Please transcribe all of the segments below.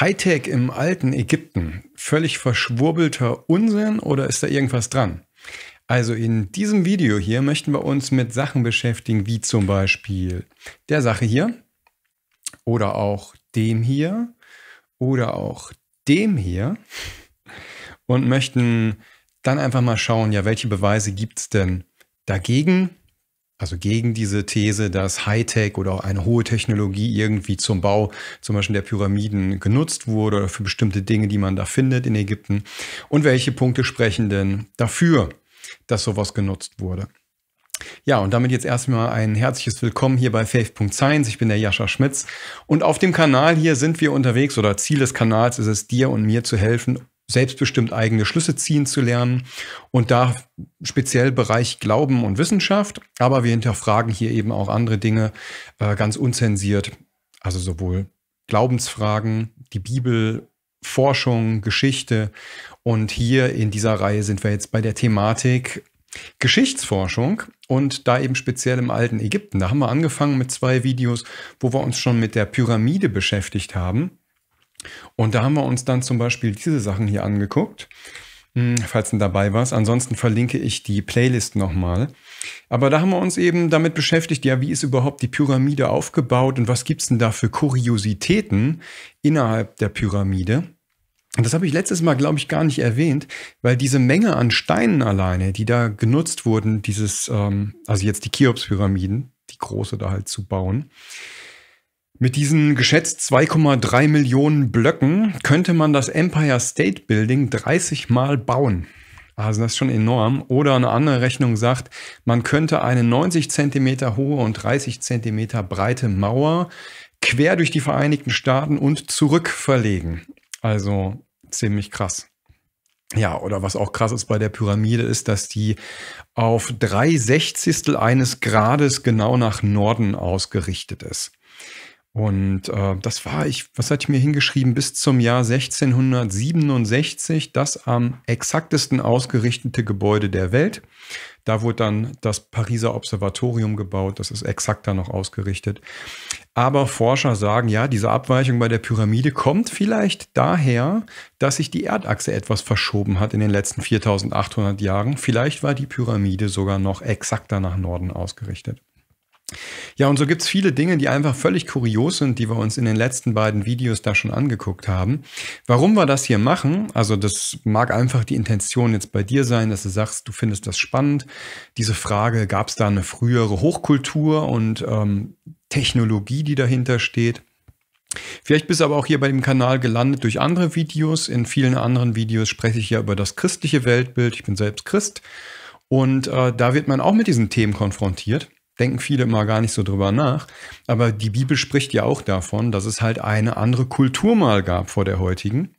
Hightech im alten Ägypten völlig verschwurbelter Unsinn oder ist da irgendwas dran? Also in diesem Video hier möchten wir uns mit Sachen beschäftigen, wie zum Beispiel der Sache hier oder auch dem hier oder auch dem hier und möchten dann einfach mal schauen, ja, welche Beweise gibt es denn dagegen also gegen diese These, dass Hightech oder auch eine hohe Technologie irgendwie zum Bau zum Beispiel der Pyramiden genutzt wurde oder für bestimmte Dinge, die man da findet in Ägypten. Und welche Punkte sprechen denn dafür, dass sowas genutzt wurde? Ja, und damit jetzt erstmal ein herzliches Willkommen hier bei Faith.Science. Ich bin der Jascha Schmitz und auf dem Kanal hier sind wir unterwegs oder Ziel des Kanals ist es, dir und mir zu helfen, selbstbestimmt eigene Schlüsse ziehen zu lernen und da speziell Bereich Glauben und Wissenschaft, aber wir hinterfragen hier eben auch andere Dinge äh, ganz unzensiert, also sowohl Glaubensfragen, die Bibel, Forschung, Geschichte und hier in dieser Reihe sind wir jetzt bei der Thematik Geschichtsforschung und da eben speziell im alten Ägypten. Da haben wir angefangen mit zwei Videos, wo wir uns schon mit der Pyramide beschäftigt haben. Und da haben wir uns dann zum Beispiel diese Sachen hier angeguckt, hm, falls denn dabei warst. Ansonsten verlinke ich die Playlist nochmal. Aber da haben wir uns eben damit beschäftigt, ja, wie ist überhaupt die Pyramide aufgebaut und was gibt es denn da für Kuriositäten innerhalb der Pyramide? Und das habe ich letztes Mal, glaube ich, gar nicht erwähnt, weil diese Menge an Steinen alleine, die da genutzt wurden, dieses, ähm, also jetzt die Cheops-Pyramiden, die große da halt zu bauen, mit diesen geschätzt 2,3 Millionen Blöcken könnte man das Empire State Building 30 Mal bauen. Also das ist schon enorm. Oder eine andere Rechnung sagt, man könnte eine 90 Zentimeter hohe und 30 Zentimeter breite Mauer quer durch die Vereinigten Staaten und zurück verlegen. Also ziemlich krass. Ja, oder was auch krass ist bei der Pyramide, ist, dass die auf drei Sechzigstel eines Grades genau nach Norden ausgerichtet ist. Und äh, das war ich, was hatte ich mir hingeschrieben, bis zum Jahr 1667 das am exaktesten ausgerichtete Gebäude der Welt. Da wurde dann das Pariser Observatorium gebaut, das ist exakter noch ausgerichtet. Aber Forscher sagen, ja, diese Abweichung bei der Pyramide kommt vielleicht daher, dass sich die Erdachse etwas verschoben hat in den letzten 4800 Jahren. Vielleicht war die Pyramide sogar noch exakter nach Norden ausgerichtet. Ja, und so gibt es viele Dinge, die einfach völlig kurios sind, die wir uns in den letzten beiden Videos da schon angeguckt haben. Warum wir das hier machen, also das mag einfach die Intention jetzt bei dir sein, dass du sagst, du findest das spannend. Diese Frage, gab es da eine frühere Hochkultur und ähm, Technologie, die dahinter steht? Vielleicht bist du aber auch hier bei dem Kanal gelandet durch andere Videos. In vielen anderen Videos spreche ich ja über das christliche Weltbild. Ich bin selbst Christ. Und äh, da wird man auch mit diesen Themen konfrontiert denken viele immer gar nicht so drüber nach. Aber die Bibel spricht ja auch davon, dass es halt eine andere Kultur mal gab vor der heutigen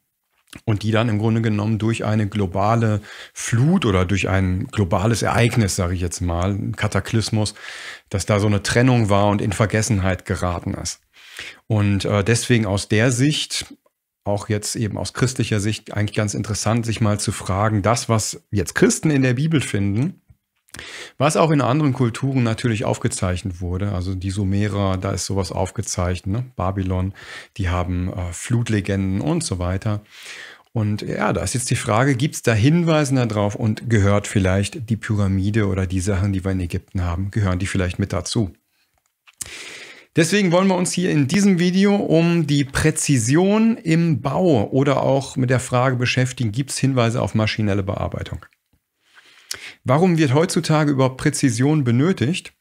und die dann im Grunde genommen durch eine globale Flut oder durch ein globales Ereignis, sage ich jetzt mal, ein Kataklysmus, dass da so eine Trennung war und in Vergessenheit geraten ist. Und äh, deswegen aus der Sicht auch jetzt eben aus christlicher Sicht eigentlich ganz interessant, sich mal zu fragen, das, was jetzt Christen in der Bibel finden, was auch in anderen Kulturen natürlich aufgezeichnet wurde, also die Sumerer, da ist sowas aufgezeichnet, ne? Babylon, die haben äh, Flutlegenden und so weiter. Und ja, da ist jetzt die Frage, gibt es da Hinweise darauf und gehört vielleicht die Pyramide oder die Sachen, die wir in Ägypten haben, gehören die vielleicht mit dazu? Deswegen wollen wir uns hier in diesem Video um die Präzision im Bau oder auch mit der Frage beschäftigen, gibt es Hinweise auf maschinelle Bearbeitung? Warum wird heutzutage überhaupt Präzision benötigt?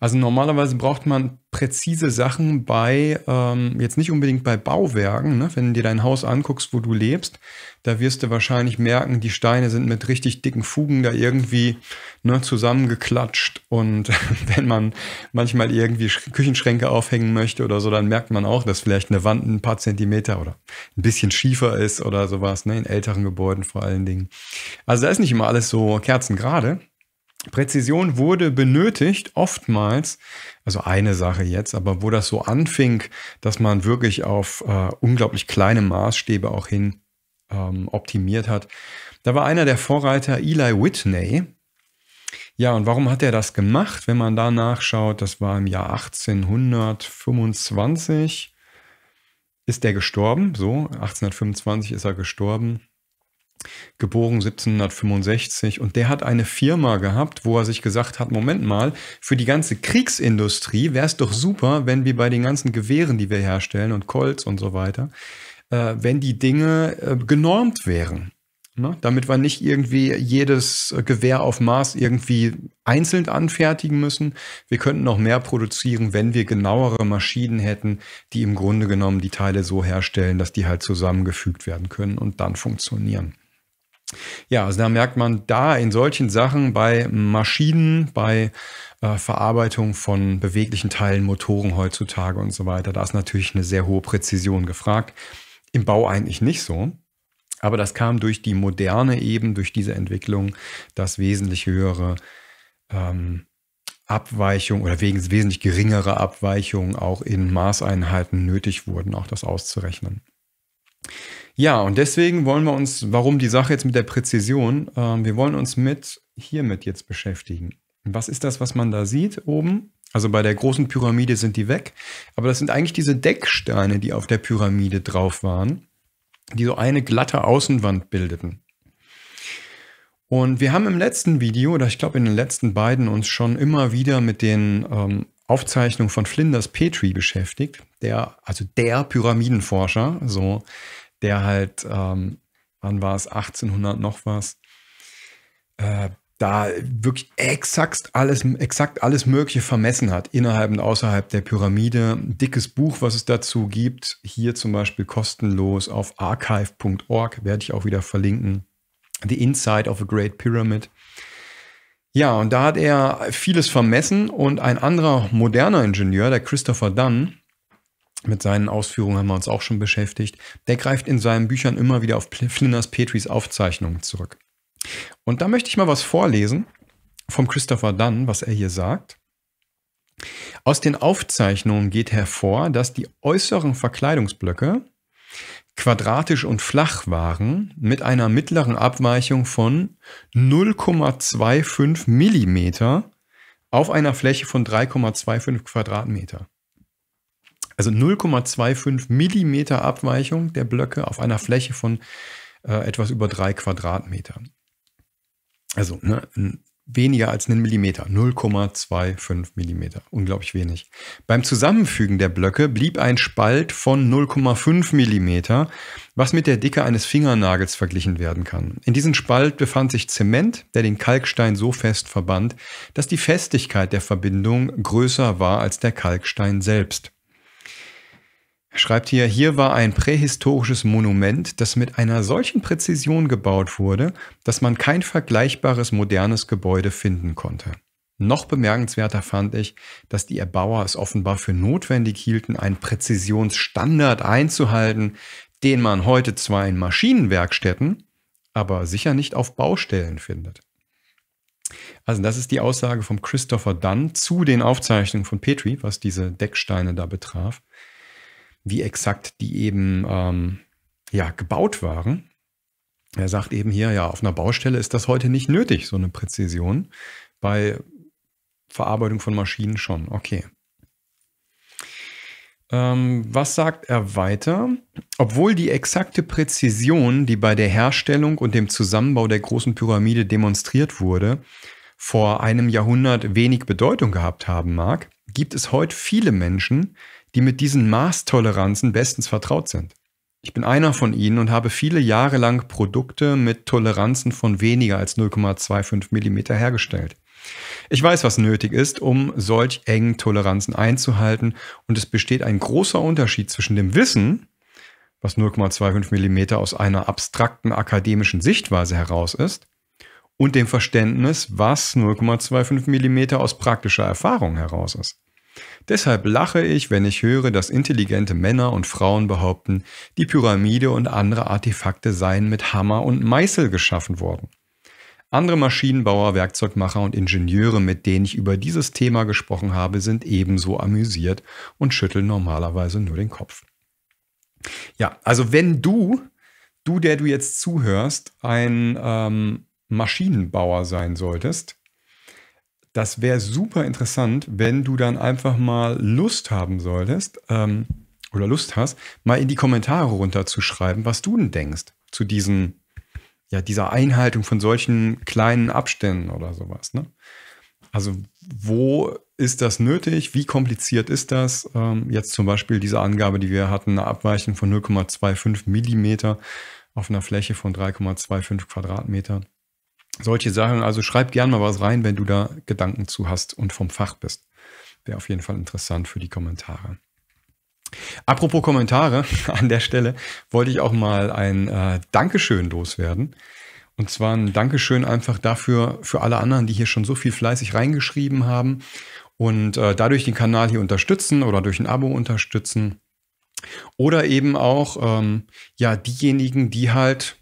Also normalerweise braucht man präzise Sachen bei, ähm, jetzt nicht unbedingt bei Bauwerken. Ne? Wenn du dir dein Haus anguckst, wo du lebst, da wirst du wahrscheinlich merken, die Steine sind mit richtig dicken Fugen da irgendwie ne, zusammengeklatscht. Und wenn man manchmal irgendwie Küchenschränke aufhängen möchte oder so, dann merkt man auch, dass vielleicht eine Wand ein paar Zentimeter oder ein bisschen schiefer ist oder sowas, ne? in älteren Gebäuden vor allen Dingen. Also da ist nicht immer alles so kerzengerade. Präzision wurde benötigt, oftmals, also eine Sache jetzt, aber wo das so anfing, dass man wirklich auf äh, unglaublich kleine Maßstäbe auch hin ähm, optimiert hat, da war einer der Vorreiter Eli Whitney. Ja, und warum hat er das gemacht? Wenn man da nachschaut, das war im Jahr 1825, ist er gestorben, so, 1825 ist er gestorben geboren 1765 und der hat eine Firma gehabt, wo er sich gesagt hat, Moment mal, für die ganze Kriegsindustrie wäre es doch super, wenn wir bei den ganzen Gewehren, die wir herstellen und Colts und so weiter, äh, wenn die Dinge äh, genormt wären. Ne? Damit wir nicht irgendwie jedes äh, Gewehr auf Maß irgendwie einzeln anfertigen müssen. Wir könnten noch mehr produzieren, wenn wir genauere Maschinen hätten, die im Grunde genommen die Teile so herstellen, dass die halt zusammengefügt werden können und dann funktionieren. Ja, also da merkt man da in solchen Sachen bei Maschinen, bei äh, Verarbeitung von beweglichen Teilen, Motoren heutzutage und so weiter, da ist natürlich eine sehr hohe Präzision gefragt. Im Bau eigentlich nicht so. Aber das kam durch die Moderne eben, durch diese Entwicklung, dass wesentlich höhere ähm, Abweichungen oder wegen wesentlich geringere Abweichungen auch in Maßeinheiten nötig wurden, auch das auszurechnen. Ja, und deswegen wollen wir uns, warum die Sache jetzt mit der Präzision, äh, wir wollen uns mit hiermit jetzt beschäftigen. Was ist das, was man da sieht oben? Also bei der großen Pyramide sind die weg, aber das sind eigentlich diese Decksteine, die auf der Pyramide drauf waren, die so eine glatte Außenwand bildeten. Und wir haben im letzten Video, oder ich glaube in den letzten beiden, uns schon immer wieder mit den ähm, Aufzeichnungen von Flinders Petrie beschäftigt, der, also der Pyramidenforscher, so der halt, ähm, wann war es, 1800 noch was, äh, da wirklich exakt alles, exakt alles Mögliche vermessen hat, innerhalb und außerhalb der Pyramide. Ein dickes Buch, was es dazu gibt, hier zum Beispiel kostenlos auf archive.org, werde ich auch wieder verlinken. The Inside of a Great Pyramid. Ja, und da hat er vieles vermessen und ein anderer moderner Ingenieur, der Christopher Dunn, mit seinen Ausführungen haben wir uns auch schon beschäftigt. Der greift in seinen Büchern immer wieder auf Flinders Petries Aufzeichnungen zurück. Und da möchte ich mal was vorlesen vom Christopher Dunn, was er hier sagt. Aus den Aufzeichnungen geht hervor, dass die äußeren Verkleidungsblöcke quadratisch und flach waren, mit einer mittleren Abweichung von 0,25 mm auf einer Fläche von 3,25 Quadratmeter. Also 0,25 Millimeter Abweichung der Blöcke auf einer Fläche von äh, etwas über drei Quadratmetern. Also ne, weniger als einen Millimeter, 0,25 Millimeter, unglaublich wenig. Beim Zusammenfügen der Blöcke blieb ein Spalt von 0,5 Millimeter, was mit der Dicke eines Fingernagels verglichen werden kann. In diesem Spalt befand sich Zement, der den Kalkstein so fest verband, dass die Festigkeit der Verbindung größer war als der Kalkstein selbst schreibt hier, hier war ein prähistorisches Monument, das mit einer solchen Präzision gebaut wurde, dass man kein vergleichbares modernes Gebäude finden konnte. Noch bemerkenswerter fand ich, dass die Erbauer es offenbar für notwendig hielten, einen Präzisionsstandard einzuhalten, den man heute zwar in Maschinenwerkstätten, aber sicher nicht auf Baustellen findet. Also das ist die Aussage von Christopher Dunn zu den Aufzeichnungen von Petri, was diese Decksteine da betraf wie exakt die eben ähm, ja, gebaut waren. Er sagt eben hier, ja, auf einer Baustelle ist das heute nicht nötig, so eine Präzision. Bei Verarbeitung von Maschinen schon, okay. Ähm, was sagt er weiter? Obwohl die exakte Präzision, die bei der Herstellung und dem Zusammenbau der großen Pyramide demonstriert wurde, vor einem Jahrhundert wenig Bedeutung gehabt haben mag, gibt es heute viele Menschen, die mit diesen Maßtoleranzen bestens vertraut sind. Ich bin einer von ihnen und habe viele Jahre lang Produkte mit Toleranzen von weniger als 0,25 mm hergestellt. Ich weiß, was nötig ist, um solch engen Toleranzen einzuhalten und es besteht ein großer Unterschied zwischen dem Wissen, was 0,25 mm aus einer abstrakten akademischen Sichtweise heraus ist, und dem Verständnis, was 0,25 mm aus praktischer Erfahrung heraus ist. Deshalb lache ich, wenn ich höre, dass intelligente Männer und Frauen behaupten, die Pyramide und andere Artefakte seien mit Hammer und Meißel geschaffen worden. Andere Maschinenbauer, Werkzeugmacher und Ingenieure, mit denen ich über dieses Thema gesprochen habe, sind ebenso amüsiert und schütteln normalerweise nur den Kopf. Ja, also wenn du, du, der du jetzt zuhörst, ein ähm, Maschinenbauer sein solltest, das wäre super interessant, wenn du dann einfach mal Lust haben solltest ähm, oder Lust hast, mal in die Kommentare runterzuschreiben, was du denn denkst zu diesen, ja, dieser Einhaltung von solchen kleinen Abständen oder sowas. Ne? Also wo ist das nötig? Wie kompliziert ist das? Ähm, jetzt zum Beispiel diese Angabe, die wir hatten, eine Abweichung von 0,25 Millimeter auf einer Fläche von 3,25 Quadratmetern solche Sachen. Also schreib gern mal was rein, wenn du da Gedanken zu hast und vom Fach bist. Wäre auf jeden Fall interessant für die Kommentare. Apropos Kommentare, an der Stelle wollte ich auch mal ein äh, Dankeschön loswerden. Und zwar ein Dankeschön einfach dafür, für alle anderen, die hier schon so viel fleißig reingeschrieben haben und äh, dadurch den Kanal hier unterstützen oder durch ein Abo unterstützen. Oder eben auch, ähm, ja, diejenigen, die halt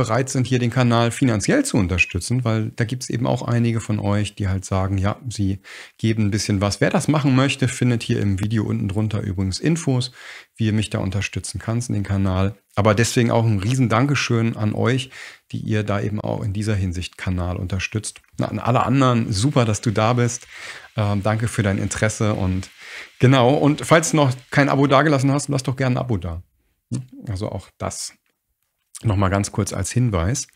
bereit sind, hier den Kanal finanziell zu unterstützen, weil da gibt es eben auch einige von euch, die halt sagen, ja, sie geben ein bisschen was. Wer das machen möchte, findet hier im Video unten drunter übrigens Infos, wie ihr mich da unterstützen kannst in den Kanal. Aber deswegen auch ein riesen Dankeschön an euch, die ihr da eben auch in dieser Hinsicht Kanal unterstützt. Na, an alle anderen, super, dass du da bist. Ähm, danke für dein Interesse und genau. Und falls du noch kein Abo dagelassen hast, lass doch gerne ein Abo da. Also auch das. Nochmal ganz kurz als Hinweis.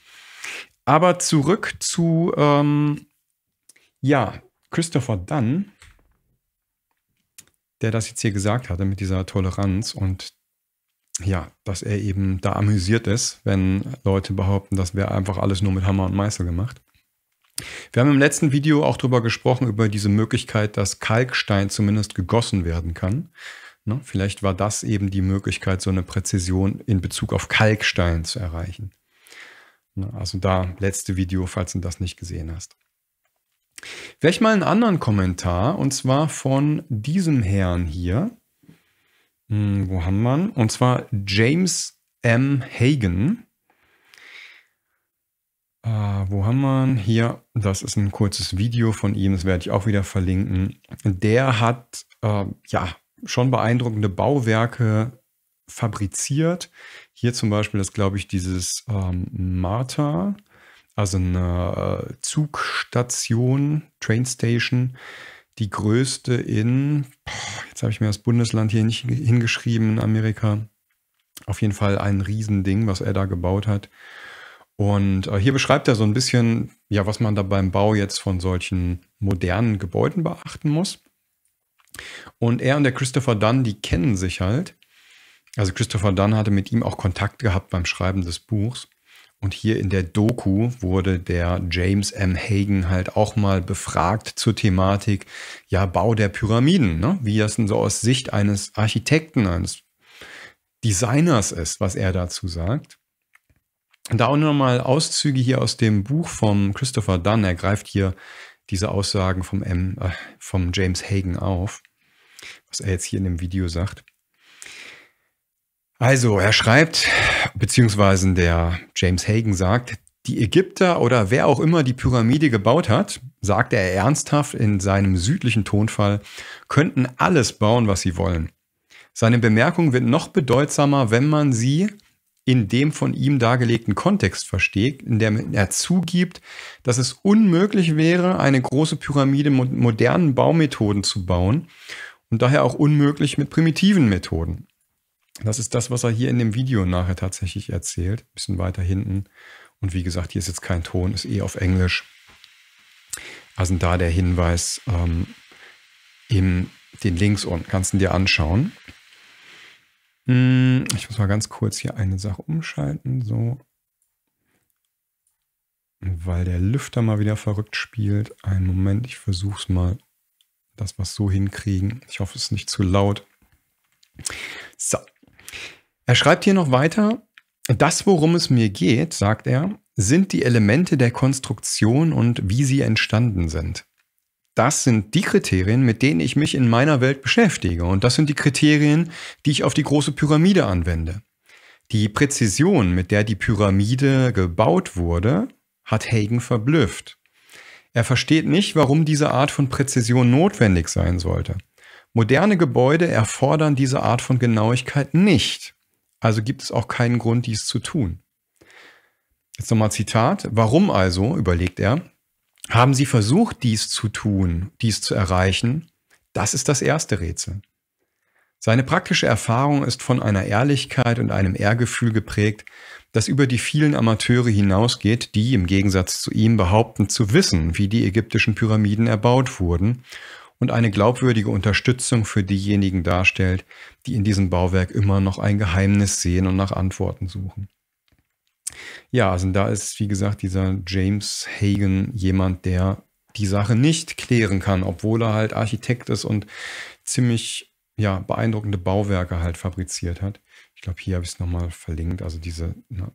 Aber zurück zu, ähm, ja, Christopher Dunn, der das jetzt hier gesagt hatte mit dieser Toleranz und ja, dass er eben da amüsiert ist, wenn Leute behaupten, das wäre einfach alles nur mit Hammer und Meißel gemacht. Wir haben im letzten Video auch darüber gesprochen, über diese Möglichkeit, dass Kalkstein zumindest gegossen werden kann. Ne? Vielleicht war das eben die Möglichkeit, so eine Präzision in Bezug auf Kalkstein zu erreichen. Ne? Also da letzte Video, falls du das nicht gesehen hast. Vielleicht mal einen anderen Kommentar, und zwar von diesem Herrn hier. Hm, wo haben wir ihn? Und zwar James M. Hagen. Äh, wo haben wir ihn? Hier, das ist ein kurzes Video von ihm, das werde ich auch wieder verlinken. Der hat, äh, ja, schon beeindruckende Bauwerke fabriziert. Hier zum Beispiel ist, glaube ich, dieses ähm, Marta, also eine äh, Zugstation, Trainstation, die größte in, jetzt habe ich mir das Bundesland hier nicht hingeschrieben in Amerika. Auf jeden Fall ein Riesending, was er da gebaut hat. Und äh, hier beschreibt er so ein bisschen, ja, was man da beim Bau jetzt von solchen modernen Gebäuden beachten muss. Und er und der Christopher Dunn, die kennen sich halt. Also Christopher Dunn hatte mit ihm auch Kontakt gehabt beim Schreiben des Buchs. Und hier in der Doku wurde der James M. Hagen halt auch mal befragt zur Thematik, ja, Bau der Pyramiden, ne? wie das denn so aus Sicht eines Architekten, eines Designers ist, was er dazu sagt. Und da auch nochmal Auszüge hier aus dem Buch von Christopher Dunn. Er greift hier diese Aussagen vom, M, äh, vom James Hagen auf, was er jetzt hier in dem Video sagt. Also, er schreibt, beziehungsweise der James Hagen sagt, die Ägypter oder wer auch immer die Pyramide gebaut hat, sagte er ernsthaft in seinem südlichen Tonfall, könnten alles bauen, was sie wollen. Seine Bemerkung wird noch bedeutsamer, wenn man sie in dem von ihm dargelegten Kontext versteht, in dem er zugibt, dass es unmöglich wäre, eine große Pyramide mit modernen Baumethoden zu bauen und daher auch unmöglich mit primitiven Methoden. Das ist das, was er hier in dem Video nachher tatsächlich erzählt, ein bisschen weiter hinten. Und wie gesagt, hier ist jetzt kein Ton, ist eh auf Englisch. Also da der Hinweis ähm, in den Links unten, kannst du dir anschauen. Hm. Ich muss mal ganz kurz hier eine Sache umschalten, so. Weil der Lüfter mal wieder verrückt spielt. Einen Moment, ich versuche es mal, dass wir es so hinkriegen. Ich hoffe, es ist nicht zu laut. So. Er schreibt hier noch weiter. Das, worum es mir geht, sagt er, sind die Elemente der Konstruktion und wie sie entstanden sind das sind die Kriterien, mit denen ich mich in meiner Welt beschäftige. Und das sind die Kriterien, die ich auf die große Pyramide anwende. Die Präzision, mit der die Pyramide gebaut wurde, hat Hagen verblüfft. Er versteht nicht, warum diese Art von Präzision notwendig sein sollte. Moderne Gebäude erfordern diese Art von Genauigkeit nicht. Also gibt es auch keinen Grund, dies zu tun. Jetzt nochmal Zitat. Warum also, überlegt er, haben sie versucht, dies zu tun, dies zu erreichen? Das ist das erste Rätsel. Seine praktische Erfahrung ist von einer Ehrlichkeit und einem Ehrgefühl geprägt, das über die vielen Amateure hinausgeht, die im Gegensatz zu ihm behaupten zu wissen, wie die ägyptischen Pyramiden erbaut wurden und eine glaubwürdige Unterstützung für diejenigen darstellt, die in diesem Bauwerk immer noch ein Geheimnis sehen und nach Antworten suchen. Ja, also da ist, wie gesagt, dieser James Hagen jemand, der die Sache nicht klären kann, obwohl er halt Architekt ist und ziemlich ja, beeindruckende Bauwerke halt fabriziert hat. Ich glaube, hier habe ich es nochmal verlinkt. Also diese na, ne,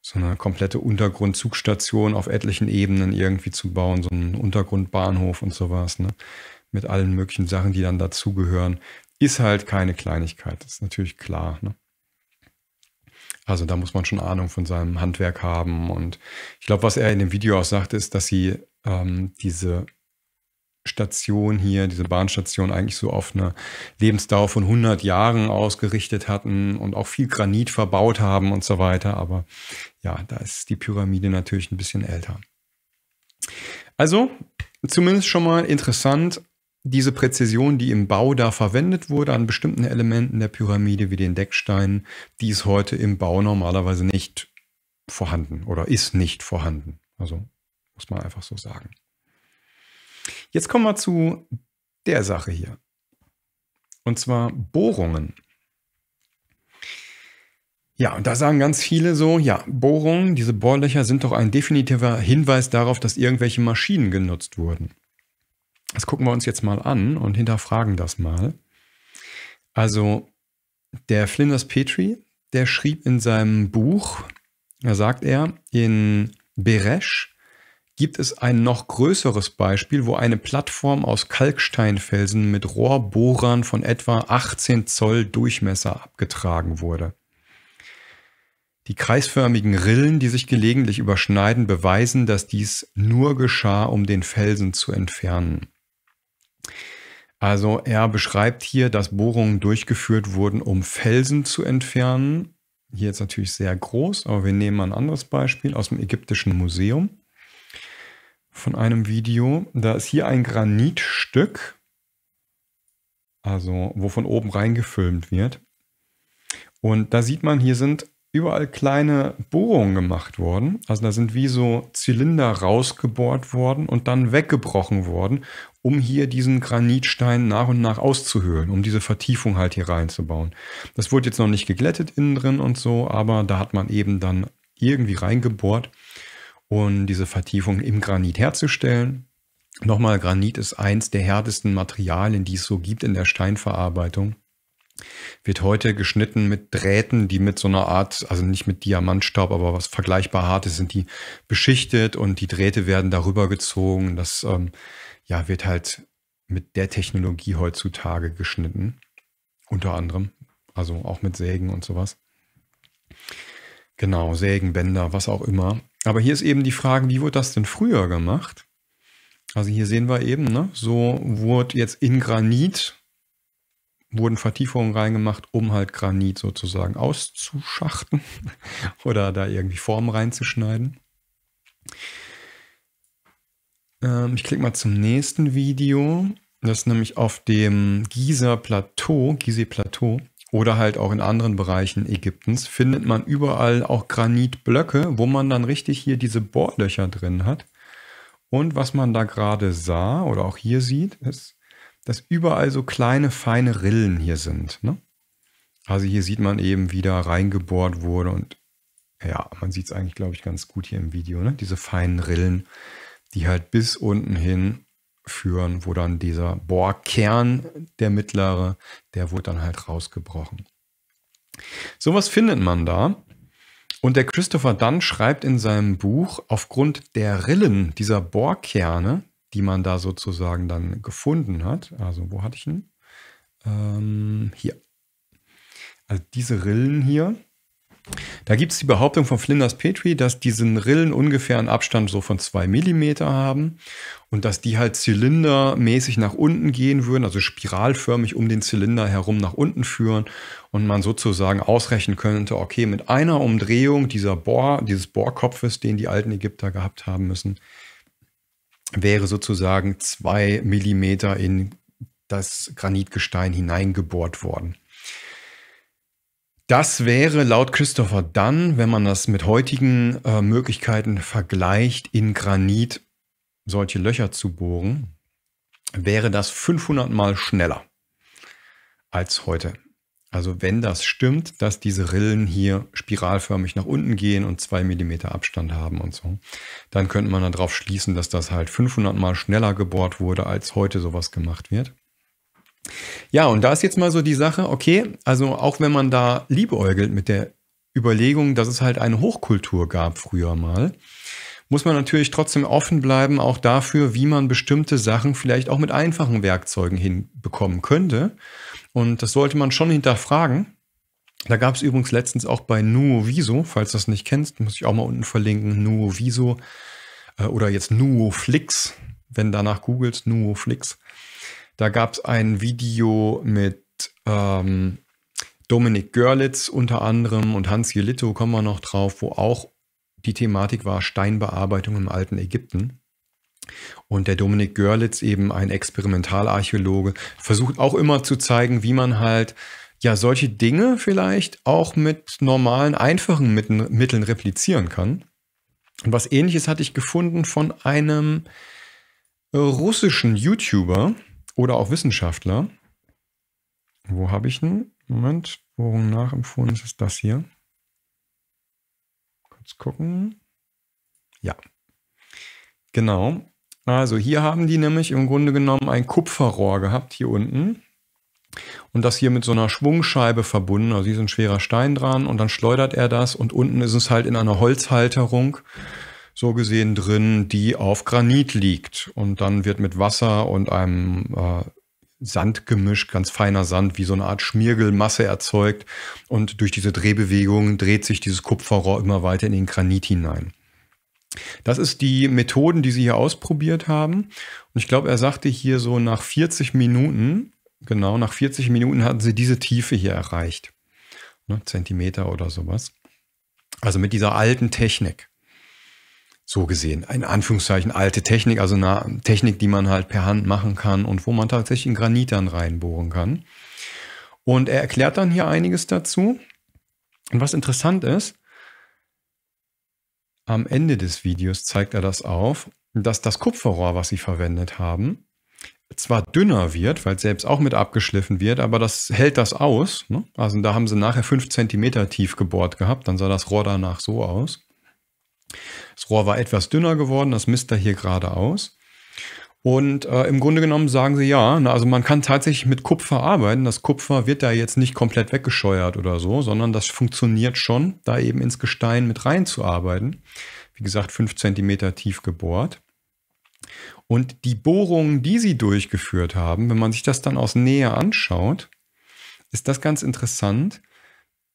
so eine komplette Untergrundzugstation auf etlichen Ebenen irgendwie zu bauen, so einen Untergrundbahnhof und sowas, ne? Mit allen möglichen Sachen, die dann dazugehören, ist halt keine Kleinigkeit. Das ist natürlich klar. Ne? Also da muss man schon Ahnung von seinem Handwerk haben. Und ich glaube, was er in dem Video auch sagt, ist, dass sie ähm, diese Station hier, diese Bahnstation eigentlich so auf eine Lebensdauer von 100 Jahren ausgerichtet hatten und auch viel Granit verbaut haben und so weiter. Aber ja, da ist die Pyramide natürlich ein bisschen älter. Also zumindest schon mal interessant, diese Präzision, die im Bau da verwendet wurde, an bestimmten Elementen der Pyramide wie den Decksteinen, die ist heute im Bau normalerweise nicht vorhanden oder ist nicht vorhanden. Also muss man einfach so sagen. Jetzt kommen wir zu der Sache hier. Und zwar Bohrungen. Ja, und da sagen ganz viele so, ja, Bohrungen, diese Bohrlöcher sind doch ein definitiver Hinweis darauf, dass irgendwelche Maschinen genutzt wurden. Das gucken wir uns jetzt mal an und hinterfragen das mal. Also, der Flinders Petrie, der schrieb in seinem Buch, da sagt er, in Beresch gibt es ein noch größeres Beispiel, wo eine Plattform aus Kalksteinfelsen mit Rohrbohrern von etwa 18 Zoll Durchmesser abgetragen wurde. Die kreisförmigen Rillen, die sich gelegentlich überschneiden, beweisen, dass dies nur geschah, um den Felsen zu entfernen. Also er beschreibt hier, dass Bohrungen durchgeführt wurden, um Felsen zu entfernen. Hier jetzt natürlich sehr groß, aber wir nehmen ein anderes Beispiel aus dem Ägyptischen Museum von einem Video. Da ist hier ein Granitstück, also wo von oben reingefilmt wird. Und da sieht man, hier sind überall kleine Bohrungen gemacht worden. Also da sind wie so Zylinder rausgebohrt worden und dann weggebrochen worden, um hier diesen Granitstein nach und nach auszuhöhlen, um diese Vertiefung halt hier reinzubauen. Das wurde jetzt noch nicht geglättet innen drin und so, aber da hat man eben dann irgendwie reingebohrt, um diese Vertiefung im Granit herzustellen. Nochmal, Granit ist eins der härtesten Materialien, die es so gibt in der Steinverarbeitung wird heute geschnitten mit Drähten, die mit so einer Art, also nicht mit Diamantstaub, aber was vergleichbar hart ist, sind die beschichtet und die Drähte werden darüber gezogen. Das ähm, ja, wird halt mit der Technologie heutzutage geschnitten, unter anderem, also auch mit Sägen und sowas. Genau, Sägen, Bänder, was auch immer. Aber hier ist eben die Frage, wie wurde das denn früher gemacht? Also hier sehen wir eben, ne, so wurde jetzt in Granit wurden Vertiefungen reingemacht, um halt Granit sozusagen auszuschachten oder da irgendwie Formen reinzuschneiden. Ähm, ich klicke mal zum nächsten Video. Das ist nämlich auf dem Gizeh Plateau, Gizeh Plateau oder halt auch in anderen Bereichen Ägyptens findet man überall auch Granitblöcke, wo man dann richtig hier diese Bohrlöcher drin hat. Und was man da gerade sah oder auch hier sieht, ist dass überall so kleine, feine Rillen hier sind. Ne? Also hier sieht man eben, wie da reingebohrt wurde und ja, man sieht es eigentlich, glaube ich, ganz gut hier im Video, ne? diese feinen Rillen, die halt bis unten hin führen, wo dann dieser Bohrkern, der mittlere, der wurde dann halt rausgebrochen. Sowas findet man da. Und der Christopher Dunn schreibt in seinem Buch, aufgrund der Rillen dieser Bohrkerne, die man da sozusagen dann gefunden hat. Also wo hatte ich ihn? Ähm, hier. Also diese Rillen hier. Da gibt es die Behauptung von Flinders Petrie, dass diese Rillen ungefähr einen Abstand so von 2 mm haben und dass die halt zylindermäßig nach unten gehen würden, also spiralförmig um den Zylinder herum nach unten führen und man sozusagen ausrechnen könnte, okay, mit einer Umdrehung dieser Bohr, dieses Bohrkopfes, den die alten Ägypter gehabt haben müssen, wäre sozusagen zwei Millimeter in das Granitgestein hineingebohrt worden. Das wäre laut Christopher Dunn, wenn man das mit heutigen äh, Möglichkeiten vergleicht, in Granit solche Löcher zu bohren, wäre das 500 mal schneller als heute. Also wenn das stimmt, dass diese Rillen hier spiralförmig nach unten gehen und zwei Millimeter Abstand haben und so, dann könnte man darauf schließen, dass das halt 500 Mal schneller gebohrt wurde, als heute sowas gemacht wird. Ja, und da ist jetzt mal so die Sache, okay, also auch wenn man da liebäugelt mit der Überlegung, dass es halt eine Hochkultur gab früher mal, muss man natürlich trotzdem offen bleiben, auch dafür, wie man bestimmte Sachen vielleicht auch mit einfachen Werkzeugen hinbekommen könnte. Und das sollte man schon hinterfragen. Da gab es übrigens letztens auch bei Nuoviso, falls du das nicht kennst, muss ich auch mal unten verlinken, Nuoviso äh, oder jetzt Nuoflix, wenn danach googelt, Nuoflix. Da gab es ein Video mit ähm, Dominik Görlitz unter anderem und Hans Jelito, kommen wir noch drauf, wo auch die Thematik war Steinbearbeitung im alten Ägypten. Und der Dominik Görlitz, eben ein Experimentalarchäologe, versucht auch immer zu zeigen, wie man halt ja solche Dinge vielleicht auch mit normalen, einfachen Mitteln replizieren kann. Und was ähnliches hatte ich gefunden von einem russischen YouTuber oder auch Wissenschaftler. Wo habe ich ihn? Moment, worum nachempfohlen ist, ist das hier. Kurz gucken. Ja. Genau. Also hier haben die nämlich im Grunde genommen ein Kupferrohr gehabt, hier unten. Und das hier mit so einer Schwungscheibe verbunden. Also hier ist ein schwerer Stein dran und dann schleudert er das und unten ist es halt in einer Holzhalterung so gesehen drin, die auf Granit liegt. Und dann wird mit Wasser und einem äh, Sandgemisch, ganz feiner Sand, wie so eine Art Schmiergelmasse erzeugt. Und durch diese Drehbewegungen dreht sich dieses Kupferrohr immer weiter in den Granit hinein. Das ist die Methoden, die sie hier ausprobiert haben. Und ich glaube, er sagte hier so nach 40 Minuten, genau, nach 40 Minuten hatten sie diese Tiefe hier erreicht. Ne, Zentimeter oder sowas. Also mit dieser alten Technik. So gesehen, in Anführungszeichen alte Technik, also eine Technik, die man halt per Hand machen kann und wo man tatsächlich in Granit dann reinbohren kann. Und er erklärt dann hier einiges dazu. Und was interessant ist, am Ende des Videos zeigt er das auf, dass das Kupferrohr, was sie verwendet haben, zwar dünner wird, weil es selbst auch mit abgeschliffen wird, aber das hält das aus. Ne? Also da haben sie nachher 5 cm tief gebohrt gehabt, dann sah das Rohr danach so aus. Das Rohr war etwas dünner geworden, das misst er hier gerade aus. Und äh, im Grunde genommen sagen sie ja, na, also man kann tatsächlich mit Kupfer arbeiten. Das Kupfer wird da jetzt nicht komplett weggescheuert oder so, sondern das funktioniert schon, da eben ins Gestein mit reinzuarbeiten. Wie gesagt, fünf Zentimeter tief gebohrt. Und die Bohrungen, die sie durchgeführt haben, wenn man sich das dann aus Nähe anschaut, ist das ganz interessant.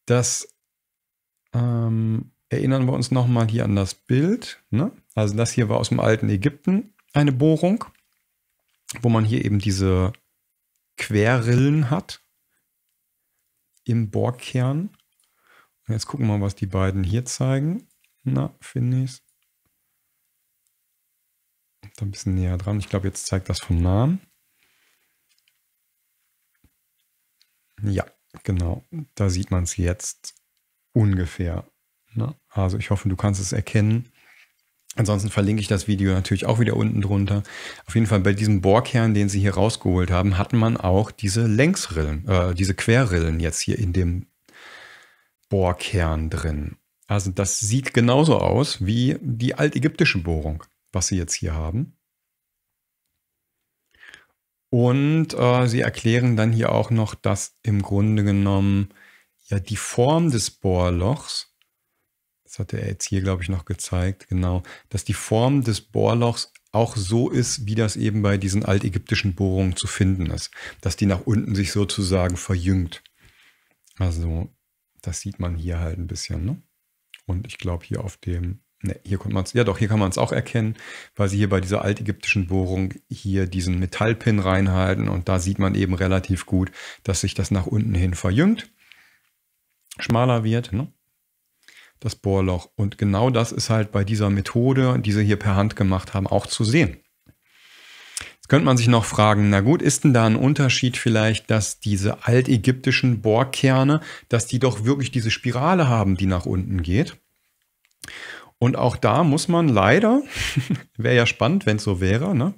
Das ähm, erinnern wir uns nochmal hier an das Bild. Ne? Also das hier war aus dem alten Ägypten eine Bohrung wo man hier eben diese Querrillen hat im Bohrkern. Und jetzt gucken wir mal, was die beiden hier zeigen. Na, finde ich's. Da ein bisschen näher dran. Ich glaube, jetzt zeigt das von nahem. Ja, genau. Da sieht man es jetzt ungefähr. Ne? Also ich hoffe, du kannst es erkennen. Ansonsten verlinke ich das Video natürlich auch wieder unten drunter. Auf jeden Fall bei diesem Bohrkern, den sie hier rausgeholt haben, hat man auch diese Längsrillen, äh, diese Querrillen jetzt hier in dem Bohrkern drin. Also das sieht genauso aus wie die altägyptische Bohrung, was sie jetzt hier haben. Und äh, sie erklären dann hier auch noch, dass im Grunde genommen ja die Form des Bohrlochs das hat er jetzt hier, glaube ich, noch gezeigt, genau, dass die Form des Bohrlochs auch so ist, wie das eben bei diesen altägyptischen Bohrungen zu finden ist, dass die nach unten sich sozusagen verjüngt. Also das sieht man hier halt ein bisschen. Ne? Und ich glaube hier auf dem, ne, hier kommt man es, ja doch, hier kann man es auch erkennen, weil sie hier bei dieser altägyptischen Bohrung hier diesen Metallpin reinhalten und da sieht man eben relativ gut, dass sich das nach unten hin verjüngt, schmaler wird. Ne? das Bohrloch. Und genau das ist halt bei dieser Methode, die sie hier per Hand gemacht haben, auch zu sehen. Jetzt könnte man sich noch fragen, na gut, ist denn da ein Unterschied vielleicht, dass diese altägyptischen Bohrkerne, dass die doch wirklich diese Spirale haben, die nach unten geht? Und auch da muss man leider, wäre ja spannend, wenn es so wäre, ne?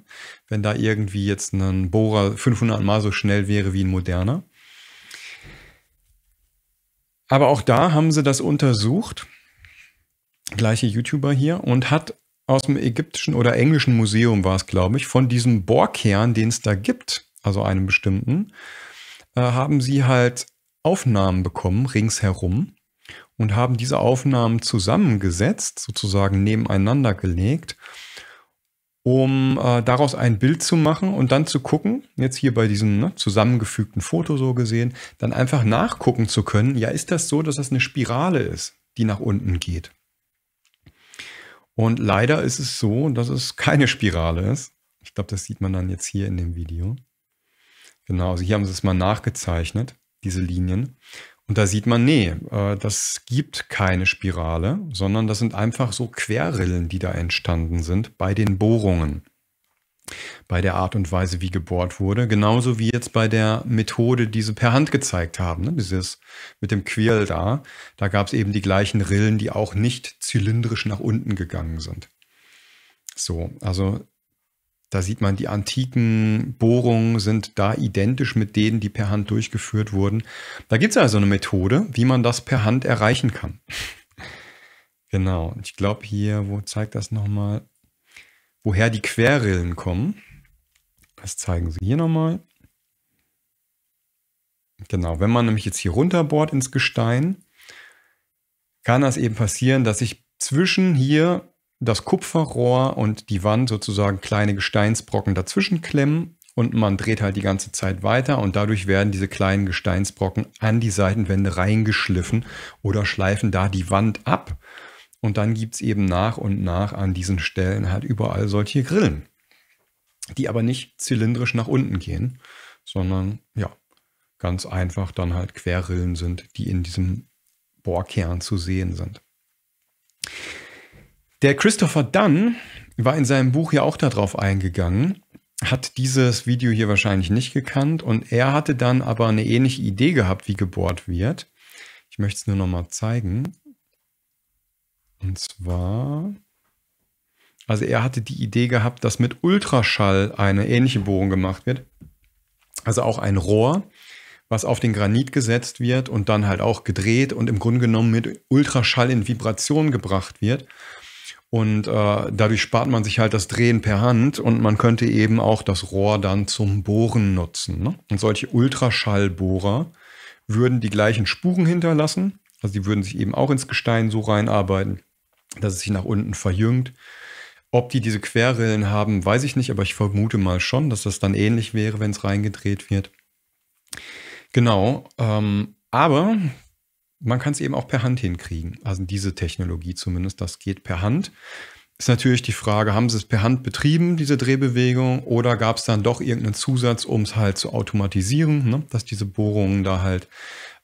wenn da irgendwie jetzt ein Bohrer 500 Mal so schnell wäre wie ein moderner, aber auch da haben sie das untersucht, gleiche YouTuber hier, und hat aus dem ägyptischen oder englischen Museum war es, glaube ich, von diesem Bohrkern, den es da gibt, also einem bestimmten, äh, haben sie halt Aufnahmen bekommen ringsherum und haben diese Aufnahmen zusammengesetzt, sozusagen nebeneinander gelegt um äh, daraus ein Bild zu machen und dann zu gucken, jetzt hier bei diesem ne, zusammengefügten Foto so gesehen, dann einfach nachgucken zu können, ja, ist das so, dass das eine Spirale ist, die nach unten geht? Und leider ist es so, dass es keine Spirale ist. Ich glaube, das sieht man dann jetzt hier in dem Video. Genau, also hier haben sie es mal nachgezeichnet, diese Linien. Und da sieht man, nee, äh, das gibt keine Spirale, sondern das sind einfach so Querrillen, die da entstanden sind bei den Bohrungen, bei der Art und Weise, wie gebohrt wurde. Genauso wie jetzt bei der Methode, die sie per Hand gezeigt haben, ne? dieses mit dem Quirl da. Da gab es eben die gleichen Rillen, die auch nicht zylindrisch nach unten gegangen sind. So, also da sieht man, die antiken Bohrungen sind da identisch mit denen, die per Hand durchgeführt wurden. Da gibt es also eine Methode, wie man das per Hand erreichen kann. genau, ich glaube hier, wo zeigt das nochmal, woher die Querrillen kommen. Das zeigen sie hier nochmal. Genau, wenn man nämlich jetzt hier runterbohrt ins Gestein, kann das eben passieren, dass sich zwischen hier das Kupferrohr und die Wand sozusagen kleine Gesteinsbrocken dazwischen klemmen und man dreht halt die ganze Zeit weiter und dadurch werden diese kleinen Gesteinsbrocken an die Seitenwände reingeschliffen oder schleifen da die Wand ab. Und dann gibt es eben nach und nach an diesen Stellen halt überall solche Grillen, die aber nicht zylindrisch nach unten gehen, sondern ja, ganz einfach dann halt Querrillen sind, die in diesem Bohrkern zu sehen sind. Der Christopher Dunn war in seinem Buch ja auch darauf eingegangen, hat dieses Video hier wahrscheinlich nicht gekannt und er hatte dann aber eine ähnliche Idee gehabt, wie gebohrt wird. Ich möchte es nur noch mal zeigen. Und zwar, also er hatte die Idee gehabt, dass mit Ultraschall eine ähnliche Bohrung gemacht wird. Also auch ein Rohr, was auf den Granit gesetzt wird und dann halt auch gedreht und im Grunde genommen mit Ultraschall in Vibration gebracht wird. Und äh, dadurch spart man sich halt das Drehen per Hand und man könnte eben auch das Rohr dann zum Bohren nutzen. Ne? Und solche Ultraschallbohrer würden die gleichen Spuren hinterlassen. Also die würden sich eben auch ins Gestein so reinarbeiten, dass es sich nach unten verjüngt. Ob die diese Querrillen haben, weiß ich nicht, aber ich vermute mal schon, dass das dann ähnlich wäre, wenn es reingedreht wird. Genau. Ähm, aber man kann es eben auch per Hand hinkriegen. Also diese Technologie zumindest, das geht per Hand. Ist natürlich die Frage, haben sie es per Hand betrieben, diese Drehbewegung, oder gab es dann doch irgendeinen Zusatz, um es halt zu automatisieren, ne? dass diese Bohrungen da halt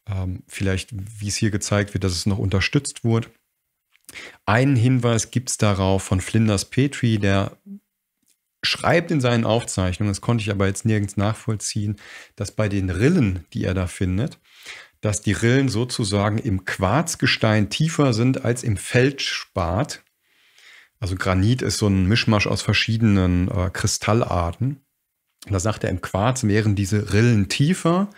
ähm, vielleicht, wie es hier gezeigt wird, dass es noch unterstützt wurde. Einen Hinweis gibt es darauf von Flinders Petrie, der schreibt in seinen Aufzeichnungen, das konnte ich aber jetzt nirgends nachvollziehen, dass bei den Rillen, die er da findet, dass die Rillen sozusagen im Quarzgestein tiefer sind als im Feldspat. Also Granit ist so ein Mischmasch aus verschiedenen äh, Kristallarten. da sagt er, im Quarz wären diese Rillen tiefer.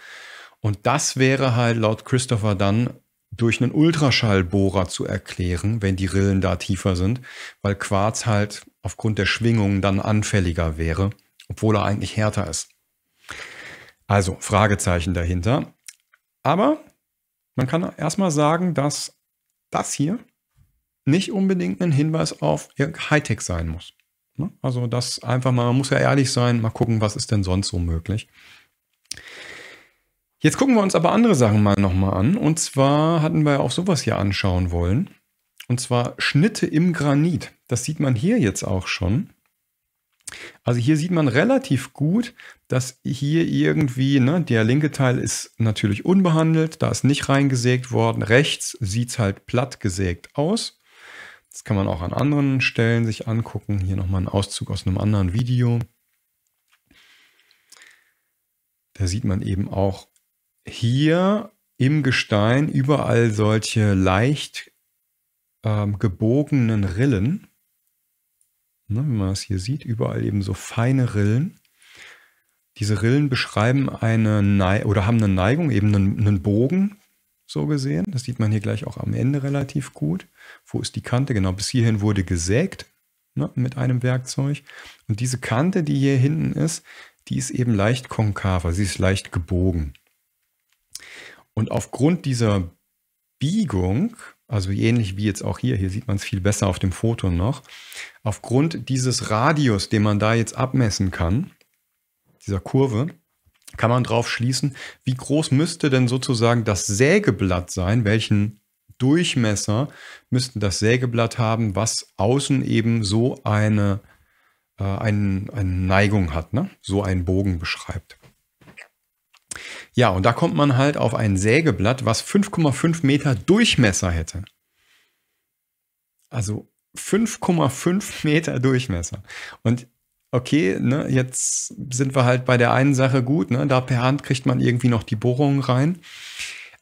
Und das wäre halt laut Christopher dann durch einen Ultraschallbohrer zu erklären, wenn die Rillen da tiefer sind, weil Quarz halt aufgrund der Schwingungen dann anfälliger wäre, obwohl er eigentlich härter ist. Also Fragezeichen dahinter. Aber man kann erstmal sagen, dass das hier nicht unbedingt ein Hinweis auf Hightech sein muss. Ne? Also das einfach mal, man muss ja ehrlich sein, mal gucken, was ist denn sonst so möglich. Jetzt gucken wir uns aber andere Sachen mal nochmal an. Und zwar hatten wir ja auch sowas hier anschauen wollen. Und zwar Schnitte im Granit. Das sieht man hier jetzt auch schon. Also hier sieht man relativ gut, dass hier irgendwie, ne, der linke Teil ist natürlich unbehandelt, da ist nicht reingesägt worden. Rechts sieht es halt platt gesägt aus. Das kann man auch an anderen Stellen sich angucken. Hier nochmal ein Auszug aus einem anderen Video. Da sieht man eben auch hier im Gestein überall solche leicht ähm, gebogenen Rillen. Ne, wenn man es hier sieht, überall eben so feine Rillen. Diese Rillen beschreiben eine Nei oder haben eine Neigung, eben einen, einen Bogen, so gesehen. Das sieht man hier gleich auch am Ende relativ gut. Wo ist die Kante? Genau, bis hierhin wurde gesägt ne, mit einem Werkzeug. Und diese Kante, die hier hinten ist, die ist eben leicht konkaver, also sie ist leicht gebogen. Und aufgrund dieser Biegung also ähnlich wie jetzt auch hier, hier sieht man es viel besser auf dem Foto noch, aufgrund dieses Radius, den man da jetzt abmessen kann, dieser Kurve, kann man drauf schließen, wie groß müsste denn sozusagen das Sägeblatt sein, welchen Durchmesser müssten das Sägeblatt haben, was außen eben so eine, äh, ein, eine Neigung hat, ne? so einen Bogen beschreibt. Ja, und da kommt man halt auf ein Sägeblatt, was 5,5 Meter Durchmesser hätte. Also 5,5 Meter Durchmesser. Und okay, ne, jetzt sind wir halt bei der einen Sache gut, ne, da per Hand kriegt man irgendwie noch die Bohrung rein.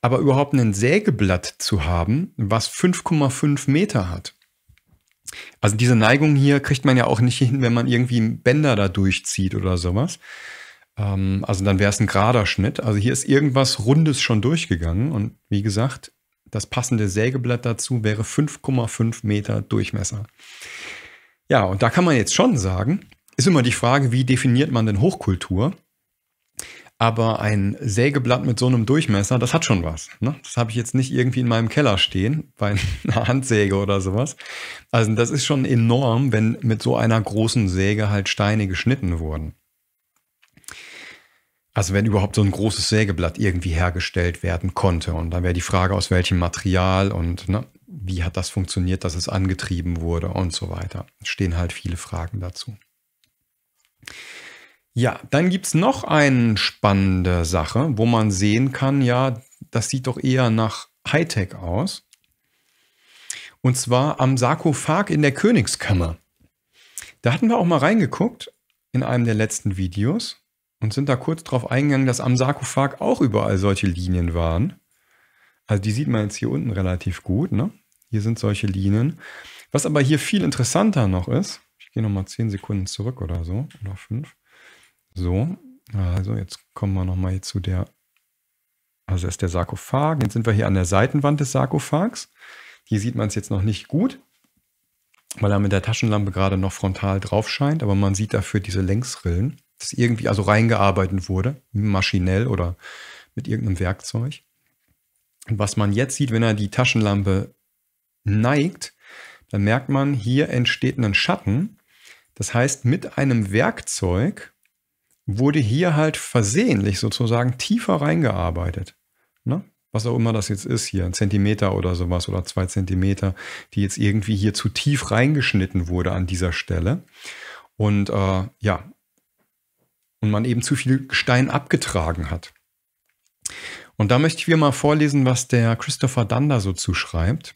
Aber überhaupt ein Sägeblatt zu haben, was 5,5 Meter hat. Also diese Neigung hier kriegt man ja auch nicht hin, wenn man irgendwie Bänder da durchzieht oder sowas. Ähm, also dann wäre es ein gerader Schnitt. Also hier ist irgendwas Rundes schon durchgegangen. Und wie gesagt, das passende Sägeblatt dazu wäre 5,5 Meter Durchmesser. Ja, und da kann man jetzt schon sagen, ist immer die Frage, wie definiert man denn Hochkultur? Aber ein Sägeblatt mit so einem Durchmesser, das hat schon was. Ne? Das habe ich jetzt nicht irgendwie in meinem Keller stehen, bei einer Handsäge oder sowas. Also das ist schon enorm, wenn mit so einer großen Säge halt Steine geschnitten wurden. Also wenn überhaupt so ein großes Sägeblatt irgendwie hergestellt werden konnte. Und dann wäre die Frage, aus welchem Material und ne, wie hat das funktioniert, dass es angetrieben wurde und so weiter. Stehen halt viele Fragen dazu. Ja, dann gibt es noch eine spannende Sache, wo man sehen kann, ja, das sieht doch eher nach Hightech aus. Und zwar am Sarkophag in der Königskammer. Da hatten wir auch mal reingeguckt in einem der letzten Videos und sind da kurz drauf eingegangen, dass am Sarkophag auch überall solche Linien waren. Also die sieht man jetzt hier unten relativ gut. Ne? Hier sind solche Linien. Was aber hier viel interessanter noch ist, ich gehe nochmal 10 Sekunden zurück oder so, oder 5. So, also jetzt kommen wir nochmal zu der, also das ist der Sarkophag. Jetzt sind wir hier an der Seitenwand des Sarkophags. Hier sieht man es jetzt noch nicht gut, weil er mit der Taschenlampe gerade noch frontal drauf scheint, aber man sieht dafür diese Längsrillen das irgendwie also reingearbeitet wurde, maschinell oder mit irgendeinem Werkzeug. Und was man jetzt sieht, wenn er die Taschenlampe neigt, dann merkt man, hier entsteht ein Schatten. Das heißt, mit einem Werkzeug wurde hier halt versehentlich sozusagen tiefer reingearbeitet. Ne? Was auch immer das jetzt ist hier, ein Zentimeter oder sowas oder zwei Zentimeter, die jetzt irgendwie hier zu tief reingeschnitten wurde an dieser Stelle. Und äh, ja, und man eben zu viel Gestein abgetragen hat. Und da möchte ich mir mal vorlesen, was der Christopher Dunder so zuschreibt.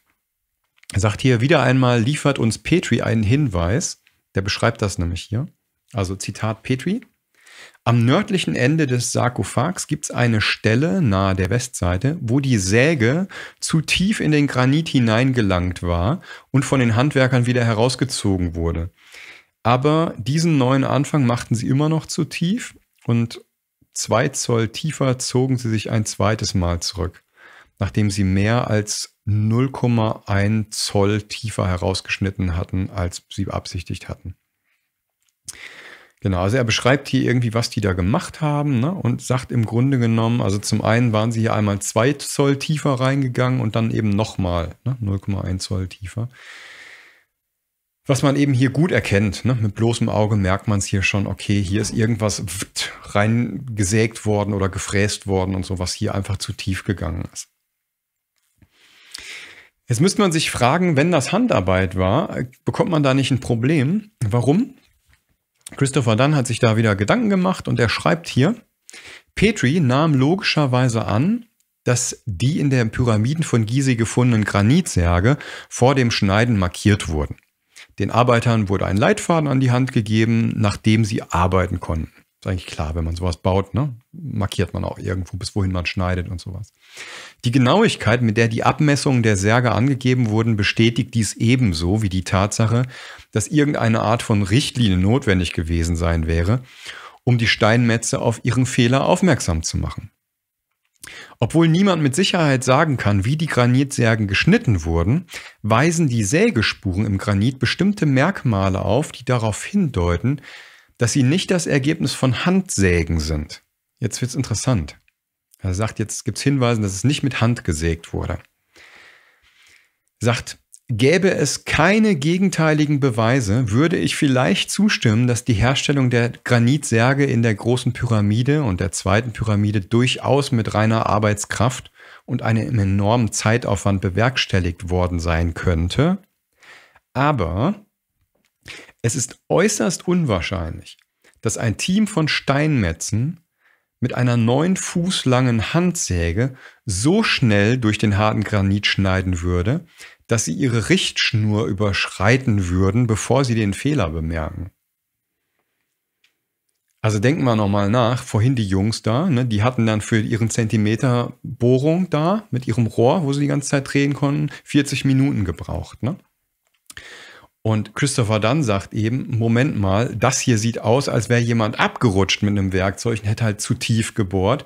Er sagt hier wieder einmal, liefert uns Petri einen Hinweis. Der beschreibt das nämlich hier. Also Zitat Petri. Am nördlichen Ende des Sarkophags gibt es eine Stelle nahe der Westseite, wo die Säge zu tief in den Granit hineingelangt war und von den Handwerkern wieder herausgezogen wurde. Aber diesen neuen Anfang machten sie immer noch zu tief und zwei Zoll tiefer zogen sie sich ein zweites Mal zurück, nachdem sie mehr als 0,1 Zoll tiefer herausgeschnitten hatten, als sie beabsichtigt hatten. Genau, also er beschreibt hier irgendwie, was die da gemacht haben ne? und sagt im Grunde genommen, also zum einen waren sie hier einmal 2 Zoll tiefer reingegangen und dann eben nochmal ne? 0,1 Zoll tiefer was man eben hier gut erkennt. Ne? Mit bloßem Auge merkt man es hier schon, okay, hier ist irgendwas reingesägt worden oder gefräst worden und so, was hier einfach zu tief gegangen ist. Jetzt müsste man sich fragen, wenn das Handarbeit war, bekommt man da nicht ein Problem? Warum? Christopher Dunn hat sich da wieder Gedanken gemacht und er schreibt hier, Petri nahm logischerweise an, dass die in der Pyramiden von Gizeh gefundenen Granitsärge vor dem Schneiden markiert wurden. Den Arbeitern wurde ein Leitfaden an die Hand gegeben, nachdem sie arbeiten konnten. Ist eigentlich klar, wenn man sowas baut, ne? markiert man auch irgendwo, bis wohin man schneidet und sowas. Die Genauigkeit, mit der die Abmessungen der Särge angegeben wurden, bestätigt dies ebenso wie die Tatsache, dass irgendeine Art von Richtlinie notwendig gewesen sein wäre, um die Steinmetze auf ihren Fehler aufmerksam zu machen. Obwohl niemand mit Sicherheit sagen kann, wie die Granitsärgen geschnitten wurden, weisen die Sägespuren im Granit bestimmte Merkmale auf, die darauf hindeuten, dass sie nicht das Ergebnis von Handsägen sind. Jetzt wird's interessant. Er sagt, jetzt gibt's Hinweise, dass es nicht mit Hand gesägt wurde. Sagt Gäbe es keine gegenteiligen Beweise, würde ich vielleicht zustimmen, dass die Herstellung der Granitsärge in der großen Pyramide und der zweiten Pyramide durchaus mit reiner Arbeitskraft und einem enormen Zeitaufwand bewerkstelligt worden sein könnte. Aber es ist äußerst unwahrscheinlich, dass ein Team von Steinmetzen mit einer neun Fuß langen Handsäge so schnell durch den harten Granit schneiden würde, dass sie ihre Richtschnur überschreiten würden, bevor sie den Fehler bemerken. Also denken wir nochmal nach, vorhin die Jungs da, ne, die hatten dann für ihren Zentimeter Bohrung da mit ihrem Rohr, wo sie die ganze Zeit drehen konnten, 40 Minuten gebraucht. Ne? Und Christopher dann sagt eben, Moment mal, das hier sieht aus, als wäre jemand abgerutscht mit einem Werkzeug und hätte halt zu tief gebohrt.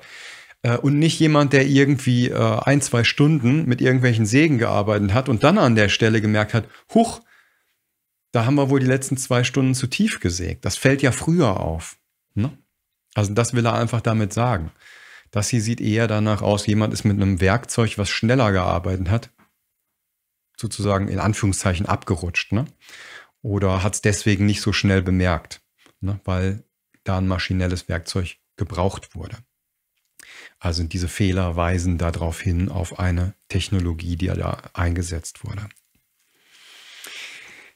Äh, und nicht jemand, der irgendwie äh, ein, zwei Stunden mit irgendwelchen Sägen gearbeitet hat und dann an der Stelle gemerkt hat, huch, da haben wir wohl die letzten zwei Stunden zu tief gesägt. Das fällt ja früher auf. Ne? Also das will er einfach damit sagen. Das hier sieht eher danach aus, jemand ist mit einem Werkzeug, was schneller gearbeitet hat, sozusagen in Anführungszeichen abgerutscht. Ne? Oder hat es deswegen nicht so schnell bemerkt, ne? weil da ein maschinelles Werkzeug gebraucht wurde. Also diese Fehler weisen darauf hin, auf eine Technologie, die da eingesetzt wurde.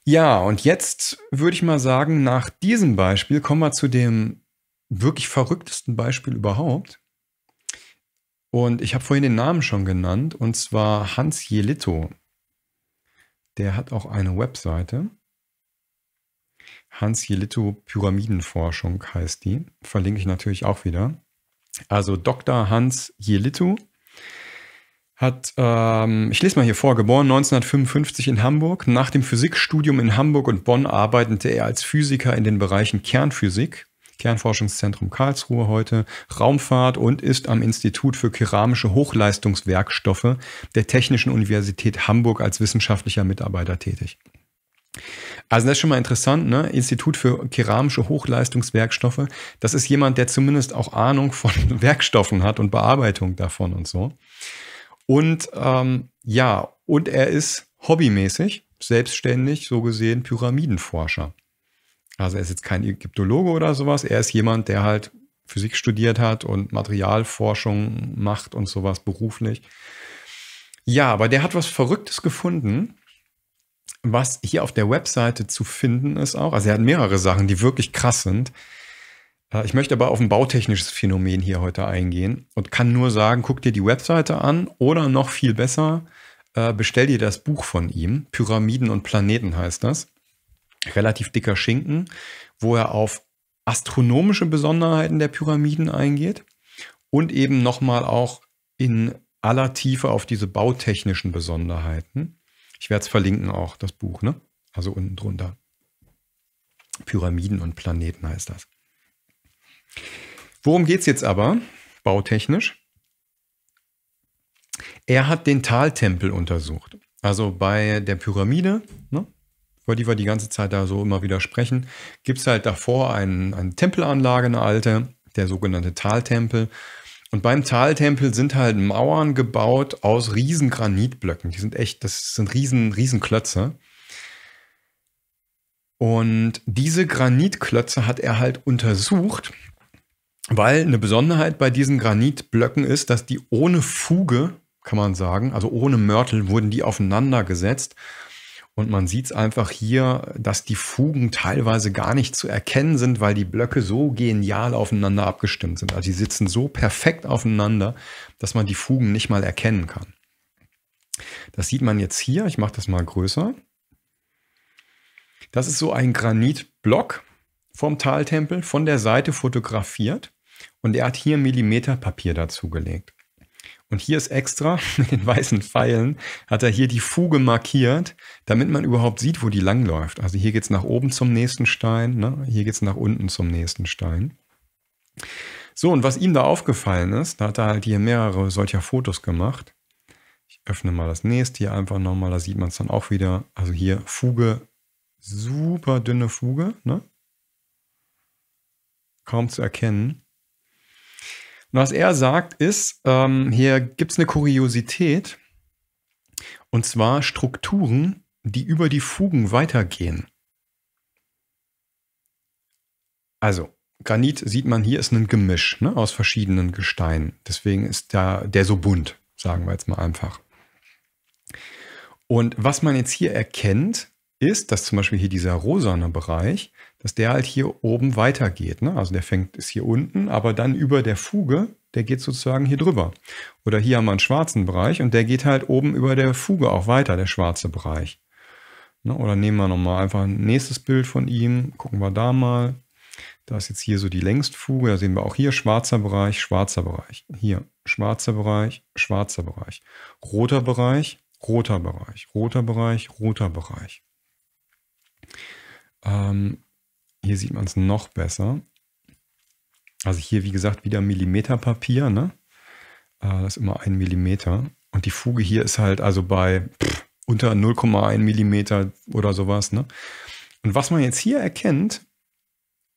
Ja, und jetzt würde ich mal sagen, nach diesem Beispiel kommen wir zu dem wirklich verrücktesten Beispiel überhaupt. Und ich habe vorhin den Namen schon genannt, und zwar Hans Jelito. Der hat auch eine Webseite. Hans Jelito Pyramidenforschung heißt die. Verlinke ich natürlich auch wieder also Dr. Hans Jelitu, hat, ähm, ich lese mal hier vor, geboren 1955 in Hamburg. Nach dem Physikstudium in Hamburg und Bonn arbeitete er als Physiker in den Bereichen Kernphysik, Kernforschungszentrum Karlsruhe heute, Raumfahrt und ist am Institut für keramische Hochleistungswerkstoffe der Technischen Universität Hamburg als wissenschaftlicher Mitarbeiter tätig. Also das ist schon mal interessant, ne? Institut für keramische Hochleistungswerkstoffe. Das ist jemand, der zumindest auch Ahnung von Werkstoffen hat und Bearbeitung davon und so. Und ähm, ja, und er ist hobbymäßig, selbstständig, so gesehen, Pyramidenforscher. Also er ist jetzt kein Ägyptologe oder sowas. Er ist jemand, der halt Physik studiert hat und Materialforschung macht und sowas beruflich. Ja, aber der hat was Verrücktes gefunden was hier auf der Webseite zu finden ist auch. Also er hat mehrere Sachen, die wirklich krass sind. Äh, ich möchte aber auf ein bautechnisches Phänomen hier heute eingehen und kann nur sagen, guck dir die Webseite an oder noch viel besser, äh, bestell dir das Buch von ihm. Pyramiden und Planeten heißt das. Relativ dicker Schinken, wo er auf astronomische Besonderheiten der Pyramiden eingeht und eben nochmal auch in aller Tiefe auf diese bautechnischen Besonderheiten. Ich werde es verlinken auch, das Buch, ne? Also unten drunter. Pyramiden und Planeten heißt das. Worum geht es jetzt aber, bautechnisch? Er hat den Taltempel untersucht. Also bei der Pyramide, ne, über die wir die ganze Zeit da so immer wieder sprechen, gibt es halt davor einen, eine Tempelanlage, eine alte, der sogenannte Taltempel. Und beim Taltempel sind halt Mauern gebaut aus riesen Granitblöcken. Die sind echt, das sind riesen, riesen Klötze. Und diese Granitklötze hat er halt untersucht, weil eine Besonderheit bei diesen Granitblöcken ist, dass die ohne Fuge, kann man sagen, also ohne Mörtel wurden die aufeinander gesetzt und man sieht es einfach hier, dass die Fugen teilweise gar nicht zu erkennen sind, weil die Blöcke so genial aufeinander abgestimmt sind. Also die sitzen so perfekt aufeinander, dass man die Fugen nicht mal erkennen kann. Das sieht man jetzt hier. Ich mache das mal größer. Das ist so ein Granitblock vom Taltempel, von der Seite fotografiert. Und er hat hier Millimeterpapier dazugelegt. Und hier ist extra mit den weißen Pfeilen, hat er hier die Fuge markiert, damit man überhaupt sieht, wo die langläuft. Also hier geht es nach oben zum nächsten Stein, ne? hier es nach unten zum nächsten Stein. So, und was ihm da aufgefallen ist, da hat er halt hier mehrere solcher Fotos gemacht. Ich öffne mal das nächste hier einfach nochmal, da sieht man es dann auch wieder. Also hier Fuge, super dünne Fuge, ne? kaum zu erkennen. Und was er sagt ist, ähm, hier gibt es eine Kuriosität, und zwar Strukturen, die über die Fugen weitergehen. Also, Granit sieht man hier ist ein Gemisch ne, aus verschiedenen Gesteinen. Deswegen ist da der so bunt, sagen wir jetzt mal einfach. Und was man jetzt hier erkennt, ist, dass zum Beispiel hier dieser rosane Bereich, dass der halt hier oben weitergeht. Ne? Also der fängt, ist hier unten, aber dann über der Fuge, der geht sozusagen hier drüber. Oder hier haben wir einen schwarzen Bereich und der geht halt oben über der Fuge auch weiter, der schwarze Bereich. Ne? Oder nehmen wir nochmal einfach ein nächstes Bild von ihm, gucken wir da mal. Da ist jetzt hier so die Längstfuge, da sehen wir auch hier schwarzer Bereich, schwarzer Bereich. Hier schwarzer Bereich, schwarzer Bereich. Roter Bereich, roter Bereich, roter Bereich, roter Bereich. Ähm, hier sieht man es noch besser. Also hier, wie gesagt, wieder Millimeterpapier, ne? Äh, das ist immer ein Millimeter. Und die Fuge hier ist halt also bei pff, unter 0,1 Millimeter oder sowas, ne? Und was man jetzt hier erkennt,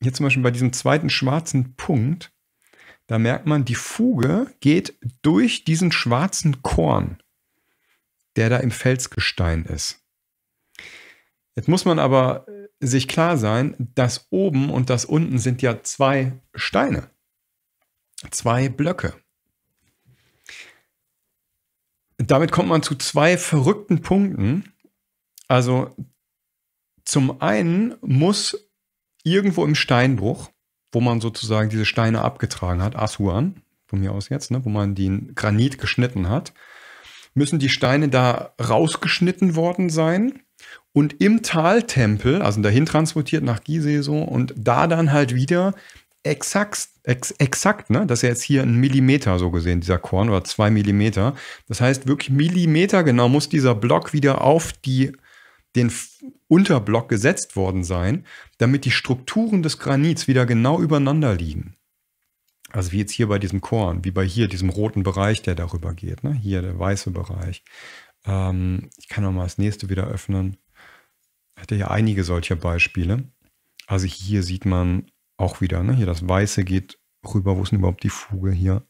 hier zum Beispiel bei diesem zweiten schwarzen Punkt, da merkt man, die Fuge geht durch diesen schwarzen Korn, der da im Felsgestein ist. Jetzt muss man aber sich klar sein, dass oben und das unten sind ja zwei Steine, zwei Blöcke. Damit kommt man zu zwei verrückten Punkten. Also zum einen muss irgendwo im Steinbruch, wo man sozusagen diese Steine abgetragen hat, Asuan, von mir aus jetzt, ne, wo man den Granit geschnitten hat, müssen die Steine da rausgeschnitten worden sein und im Taltempel, also dahin transportiert nach Gizeh so und da dann halt wieder exakt, ex, exakt, ne? Das ist ja jetzt hier ein Millimeter so gesehen, dieser Korn oder zwei Millimeter. Das heißt, wirklich Millimeter genau muss dieser Block wieder auf die, den Unterblock gesetzt worden sein, damit die Strukturen des Granits wieder genau übereinander liegen. Also wie jetzt hier bei diesem Korn, wie bei hier diesem roten Bereich, der darüber geht, ne? hier der weiße Bereich. Ähm, ich kann nochmal das nächste wieder öffnen. Ich hatte hier einige solcher Beispiele. Also hier sieht man auch wieder, ne? hier das Weiße geht rüber. Wo ist denn überhaupt die Fuge hier?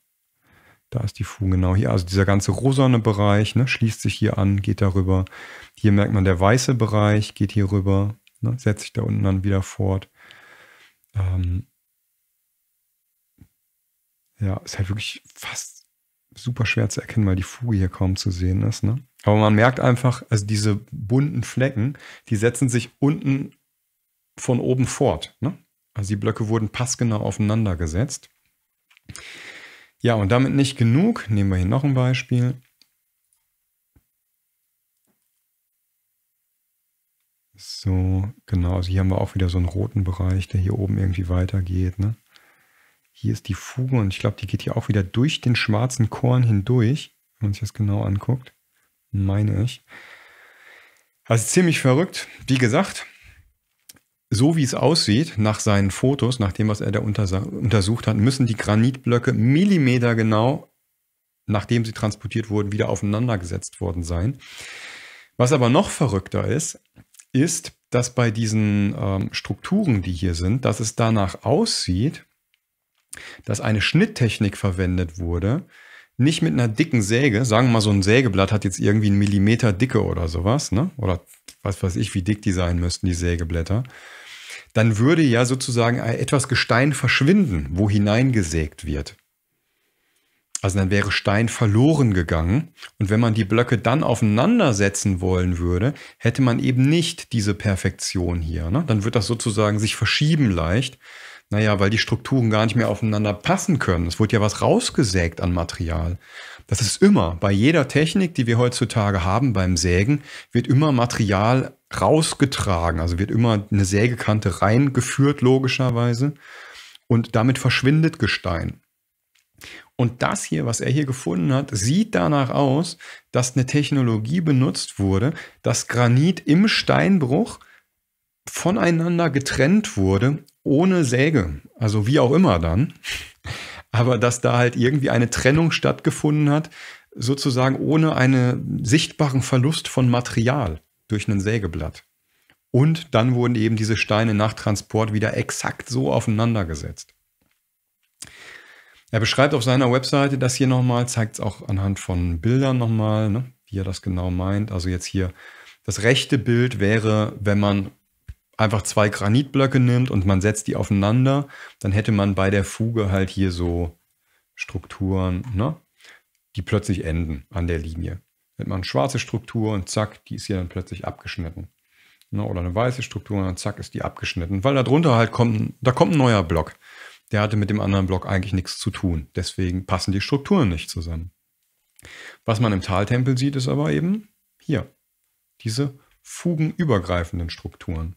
Da ist die Fuge genau hier. Also dieser ganze rosane Bereich ne, schließt sich hier an, geht darüber. Hier merkt man, der weiße Bereich geht hier rüber, ne, setzt sich da unten dann wieder fort. Ähm ja, ist halt wirklich fast super schwer zu erkennen, weil die Fuge hier kaum zu sehen ist. Ne? Aber man merkt einfach, also diese bunten Flecken, die setzen sich unten von oben fort. Ne? Also die Blöcke wurden passgenau aufeinander gesetzt. Ja, und damit nicht genug. Nehmen wir hier noch ein Beispiel. So, genau. Also hier haben wir auch wieder so einen roten Bereich, der hier oben irgendwie weitergeht. Ne? Hier ist die Fuge und ich glaube, die geht hier auch wieder durch den schwarzen Korn hindurch, wenn man sich das genau anguckt meine ich. Also ziemlich verrückt. Wie gesagt, so wie es aussieht, nach seinen Fotos, nach dem, was er da untersucht hat, müssen die Granitblöcke millimetergenau, nachdem sie transportiert wurden, wieder aufeinandergesetzt worden sein. Was aber noch verrückter ist, ist, dass bei diesen ähm, Strukturen, die hier sind, dass es danach aussieht, dass eine Schnitttechnik verwendet wurde, nicht mit einer dicken Säge, sagen wir mal, so ein Sägeblatt hat jetzt irgendwie einen Millimeter Dicke oder sowas, ne? Oder was weiß ich, wie dick die sein müssten, die Sägeblätter, dann würde ja sozusagen etwas Gestein verschwinden, wo hineingesägt wird. Also dann wäre Stein verloren gegangen. Und wenn man die Blöcke dann aufeinander setzen wollen würde, hätte man eben nicht diese Perfektion hier. Ne? Dann wird das sozusagen sich verschieben leicht. Naja, weil die Strukturen gar nicht mehr aufeinander passen können. Es wurde ja was rausgesägt an Material. Das ist immer, bei jeder Technik, die wir heutzutage haben beim Sägen, wird immer Material rausgetragen. Also wird immer eine Sägekante reingeführt, logischerweise. Und damit verschwindet Gestein. Und das hier, was er hier gefunden hat, sieht danach aus, dass eine Technologie benutzt wurde, dass Granit im Steinbruch voneinander getrennt wurde ohne Säge, also wie auch immer dann, aber dass da halt irgendwie eine Trennung stattgefunden hat, sozusagen ohne einen sichtbaren Verlust von Material durch ein Sägeblatt. Und dann wurden eben diese Steine nach Transport wieder exakt so aufeinandergesetzt. Er beschreibt auf seiner Webseite das hier nochmal, zeigt es auch anhand von Bildern nochmal, ne, wie er das genau meint. Also jetzt hier, das rechte Bild wäre, wenn man einfach zwei Granitblöcke nimmt und man setzt die aufeinander, dann hätte man bei der Fuge halt hier so Strukturen, ne? die plötzlich enden an der Linie. Hätte man eine schwarze Struktur und zack, die ist hier dann plötzlich abgeschnitten. Ne? Oder eine weiße Struktur und dann zack ist die abgeschnitten. Weil darunter halt kommt, da kommt ein neuer Block. Der hatte mit dem anderen Block eigentlich nichts zu tun. Deswegen passen die Strukturen nicht zusammen. Was man im Taltempel sieht, ist aber eben hier diese fugenübergreifenden Strukturen.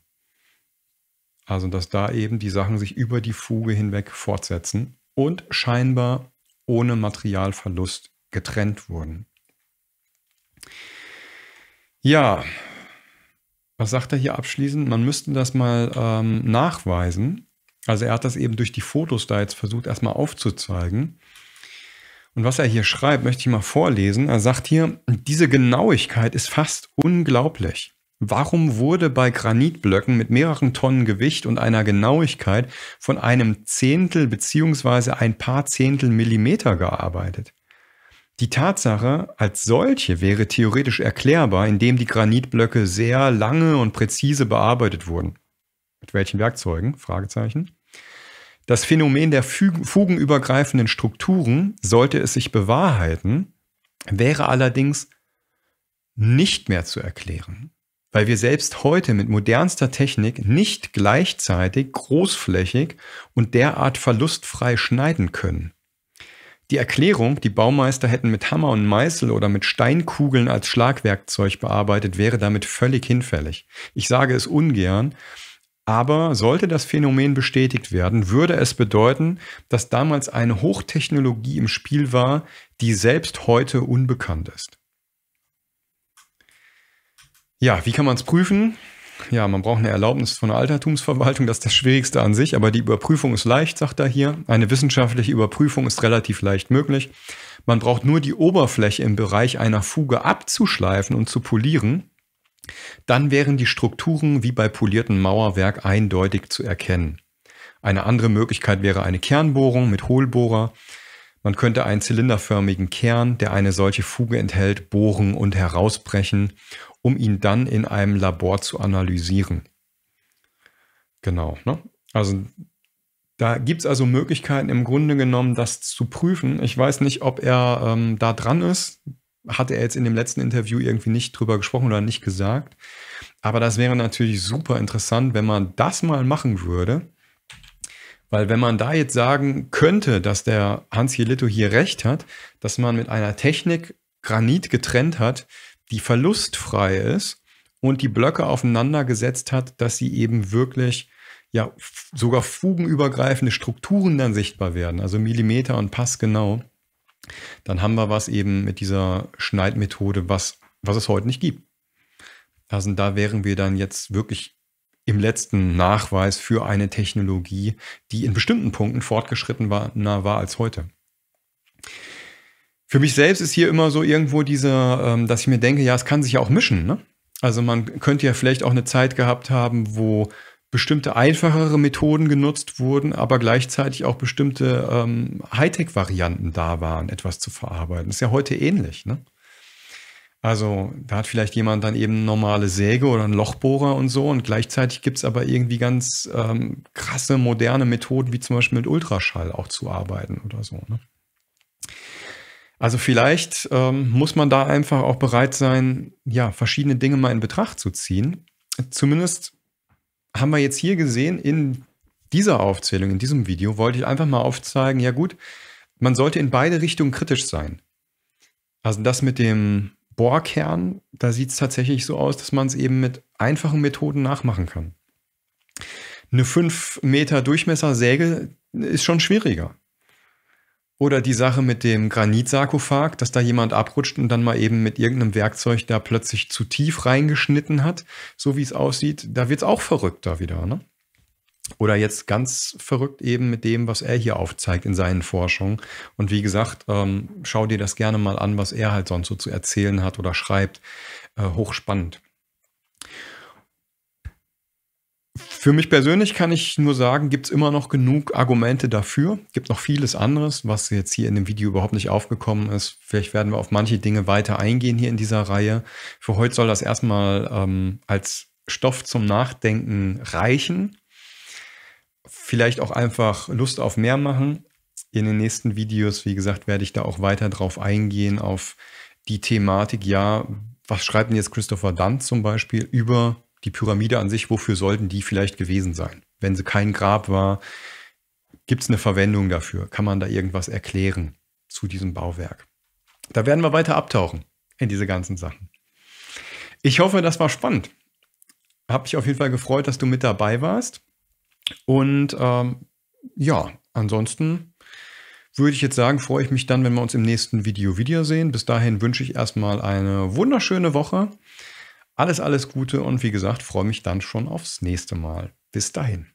Also, dass da eben die Sachen sich über die Fuge hinweg fortsetzen und scheinbar ohne Materialverlust getrennt wurden. Ja, was sagt er hier abschließend? Man müsste das mal ähm, nachweisen. Also er hat das eben durch die Fotos da jetzt versucht erstmal aufzuzeigen. Und was er hier schreibt, möchte ich mal vorlesen. Er sagt hier, diese Genauigkeit ist fast unglaublich. Warum wurde bei Granitblöcken mit mehreren Tonnen Gewicht und einer Genauigkeit von einem Zehntel beziehungsweise ein paar Zehntel Millimeter gearbeitet? Die Tatsache als solche wäre theoretisch erklärbar, indem die Granitblöcke sehr lange und präzise bearbeitet wurden. Mit welchen Werkzeugen? Fragezeichen. Das Phänomen der fugenübergreifenden Strukturen, sollte es sich bewahrheiten, wäre allerdings nicht mehr zu erklären weil wir selbst heute mit modernster Technik nicht gleichzeitig großflächig und derart verlustfrei schneiden können. Die Erklärung, die Baumeister hätten mit Hammer und Meißel oder mit Steinkugeln als Schlagwerkzeug bearbeitet, wäre damit völlig hinfällig. Ich sage es ungern, aber sollte das Phänomen bestätigt werden, würde es bedeuten, dass damals eine Hochtechnologie im Spiel war, die selbst heute unbekannt ist. Ja, wie kann man es prüfen? Ja, man braucht eine Erlaubnis von der Altertumsverwaltung, das ist das Schwierigste an sich, aber die Überprüfung ist leicht, sagt er hier. Eine wissenschaftliche Überprüfung ist relativ leicht möglich. Man braucht nur die Oberfläche im Bereich einer Fuge abzuschleifen und zu polieren. Dann wären die Strukturen wie bei poliertem Mauerwerk eindeutig zu erkennen. Eine andere Möglichkeit wäre eine Kernbohrung mit Hohlbohrer. Man könnte einen zylinderförmigen Kern, der eine solche Fuge enthält, bohren und herausbrechen um ihn dann in einem Labor zu analysieren. Genau. Ne? Also da gibt es also Möglichkeiten im Grunde genommen, das zu prüfen. Ich weiß nicht, ob er ähm, da dran ist. Hatte er jetzt in dem letzten Interview irgendwie nicht drüber gesprochen oder nicht gesagt. Aber das wäre natürlich super interessant, wenn man das mal machen würde. Weil wenn man da jetzt sagen könnte, dass der Hans Jelito hier recht hat, dass man mit einer Technik Granit getrennt hat, die verlustfrei ist und die Blöcke aufeinander gesetzt hat, dass sie eben wirklich ja sogar fugenübergreifende Strukturen dann sichtbar werden, also Millimeter und passgenau, dann haben wir was eben mit dieser Schneidmethode, was, was es heute nicht gibt. Also da wären wir dann jetzt wirklich im letzten Nachweis für eine Technologie, die in bestimmten Punkten fortgeschrittener war, war als heute. Für mich selbst ist hier immer so irgendwo diese, ähm, dass ich mir denke, ja, es kann sich ja auch mischen. Ne? Also man könnte ja vielleicht auch eine Zeit gehabt haben, wo bestimmte einfachere Methoden genutzt wurden, aber gleichzeitig auch bestimmte ähm, Hightech-Varianten da waren, etwas zu verarbeiten. ist ja heute ähnlich. Ne? Also da hat vielleicht jemand dann eben eine normale Säge oder einen Lochbohrer und so und gleichzeitig gibt es aber irgendwie ganz ähm, krasse moderne Methoden, wie zum Beispiel mit Ultraschall auch zu arbeiten oder so. Ne? Also vielleicht ähm, muss man da einfach auch bereit sein, ja, verschiedene Dinge mal in Betracht zu ziehen. Zumindest haben wir jetzt hier gesehen, in dieser Aufzählung, in diesem Video, wollte ich einfach mal aufzeigen, ja gut, man sollte in beide Richtungen kritisch sein. Also das mit dem Bohrkern, da sieht es tatsächlich so aus, dass man es eben mit einfachen Methoden nachmachen kann. Eine 5 Meter Durchmessersäge ist schon schwieriger. Oder die Sache mit dem Granitsarkophag, dass da jemand abrutscht und dann mal eben mit irgendeinem Werkzeug da plötzlich zu tief reingeschnitten hat, so wie es aussieht. Da wird es auch verrückter wieder, ne? Oder jetzt ganz verrückt eben mit dem, was er hier aufzeigt in seinen Forschungen. Und wie gesagt, ähm, schau dir das gerne mal an, was er halt sonst so zu erzählen hat oder schreibt. Äh, hochspannend. Für mich persönlich kann ich nur sagen, gibt es immer noch genug Argumente dafür. Gibt noch vieles anderes, was jetzt hier in dem Video überhaupt nicht aufgekommen ist. Vielleicht werden wir auf manche Dinge weiter eingehen hier in dieser Reihe. Für heute soll das erstmal ähm, als Stoff zum Nachdenken reichen. Vielleicht auch einfach Lust auf mehr machen. In den nächsten Videos, wie gesagt, werde ich da auch weiter drauf eingehen, auf die Thematik, ja, was schreibt denn jetzt Christopher Dunn zum Beispiel über die Pyramide an sich, wofür sollten die vielleicht gewesen sein? Wenn sie kein Grab war, gibt es eine Verwendung dafür? Kann man da irgendwas erklären zu diesem Bauwerk? Da werden wir weiter abtauchen in diese ganzen Sachen. Ich hoffe, das war spannend. Hab mich auf jeden Fall gefreut, dass du mit dabei warst. Und ähm, ja, ansonsten würde ich jetzt sagen, freue ich mich dann, wenn wir uns im nächsten Video wiedersehen. Bis dahin wünsche ich erstmal eine wunderschöne Woche alles, alles Gute und wie gesagt, freue mich dann schon aufs nächste Mal. Bis dahin.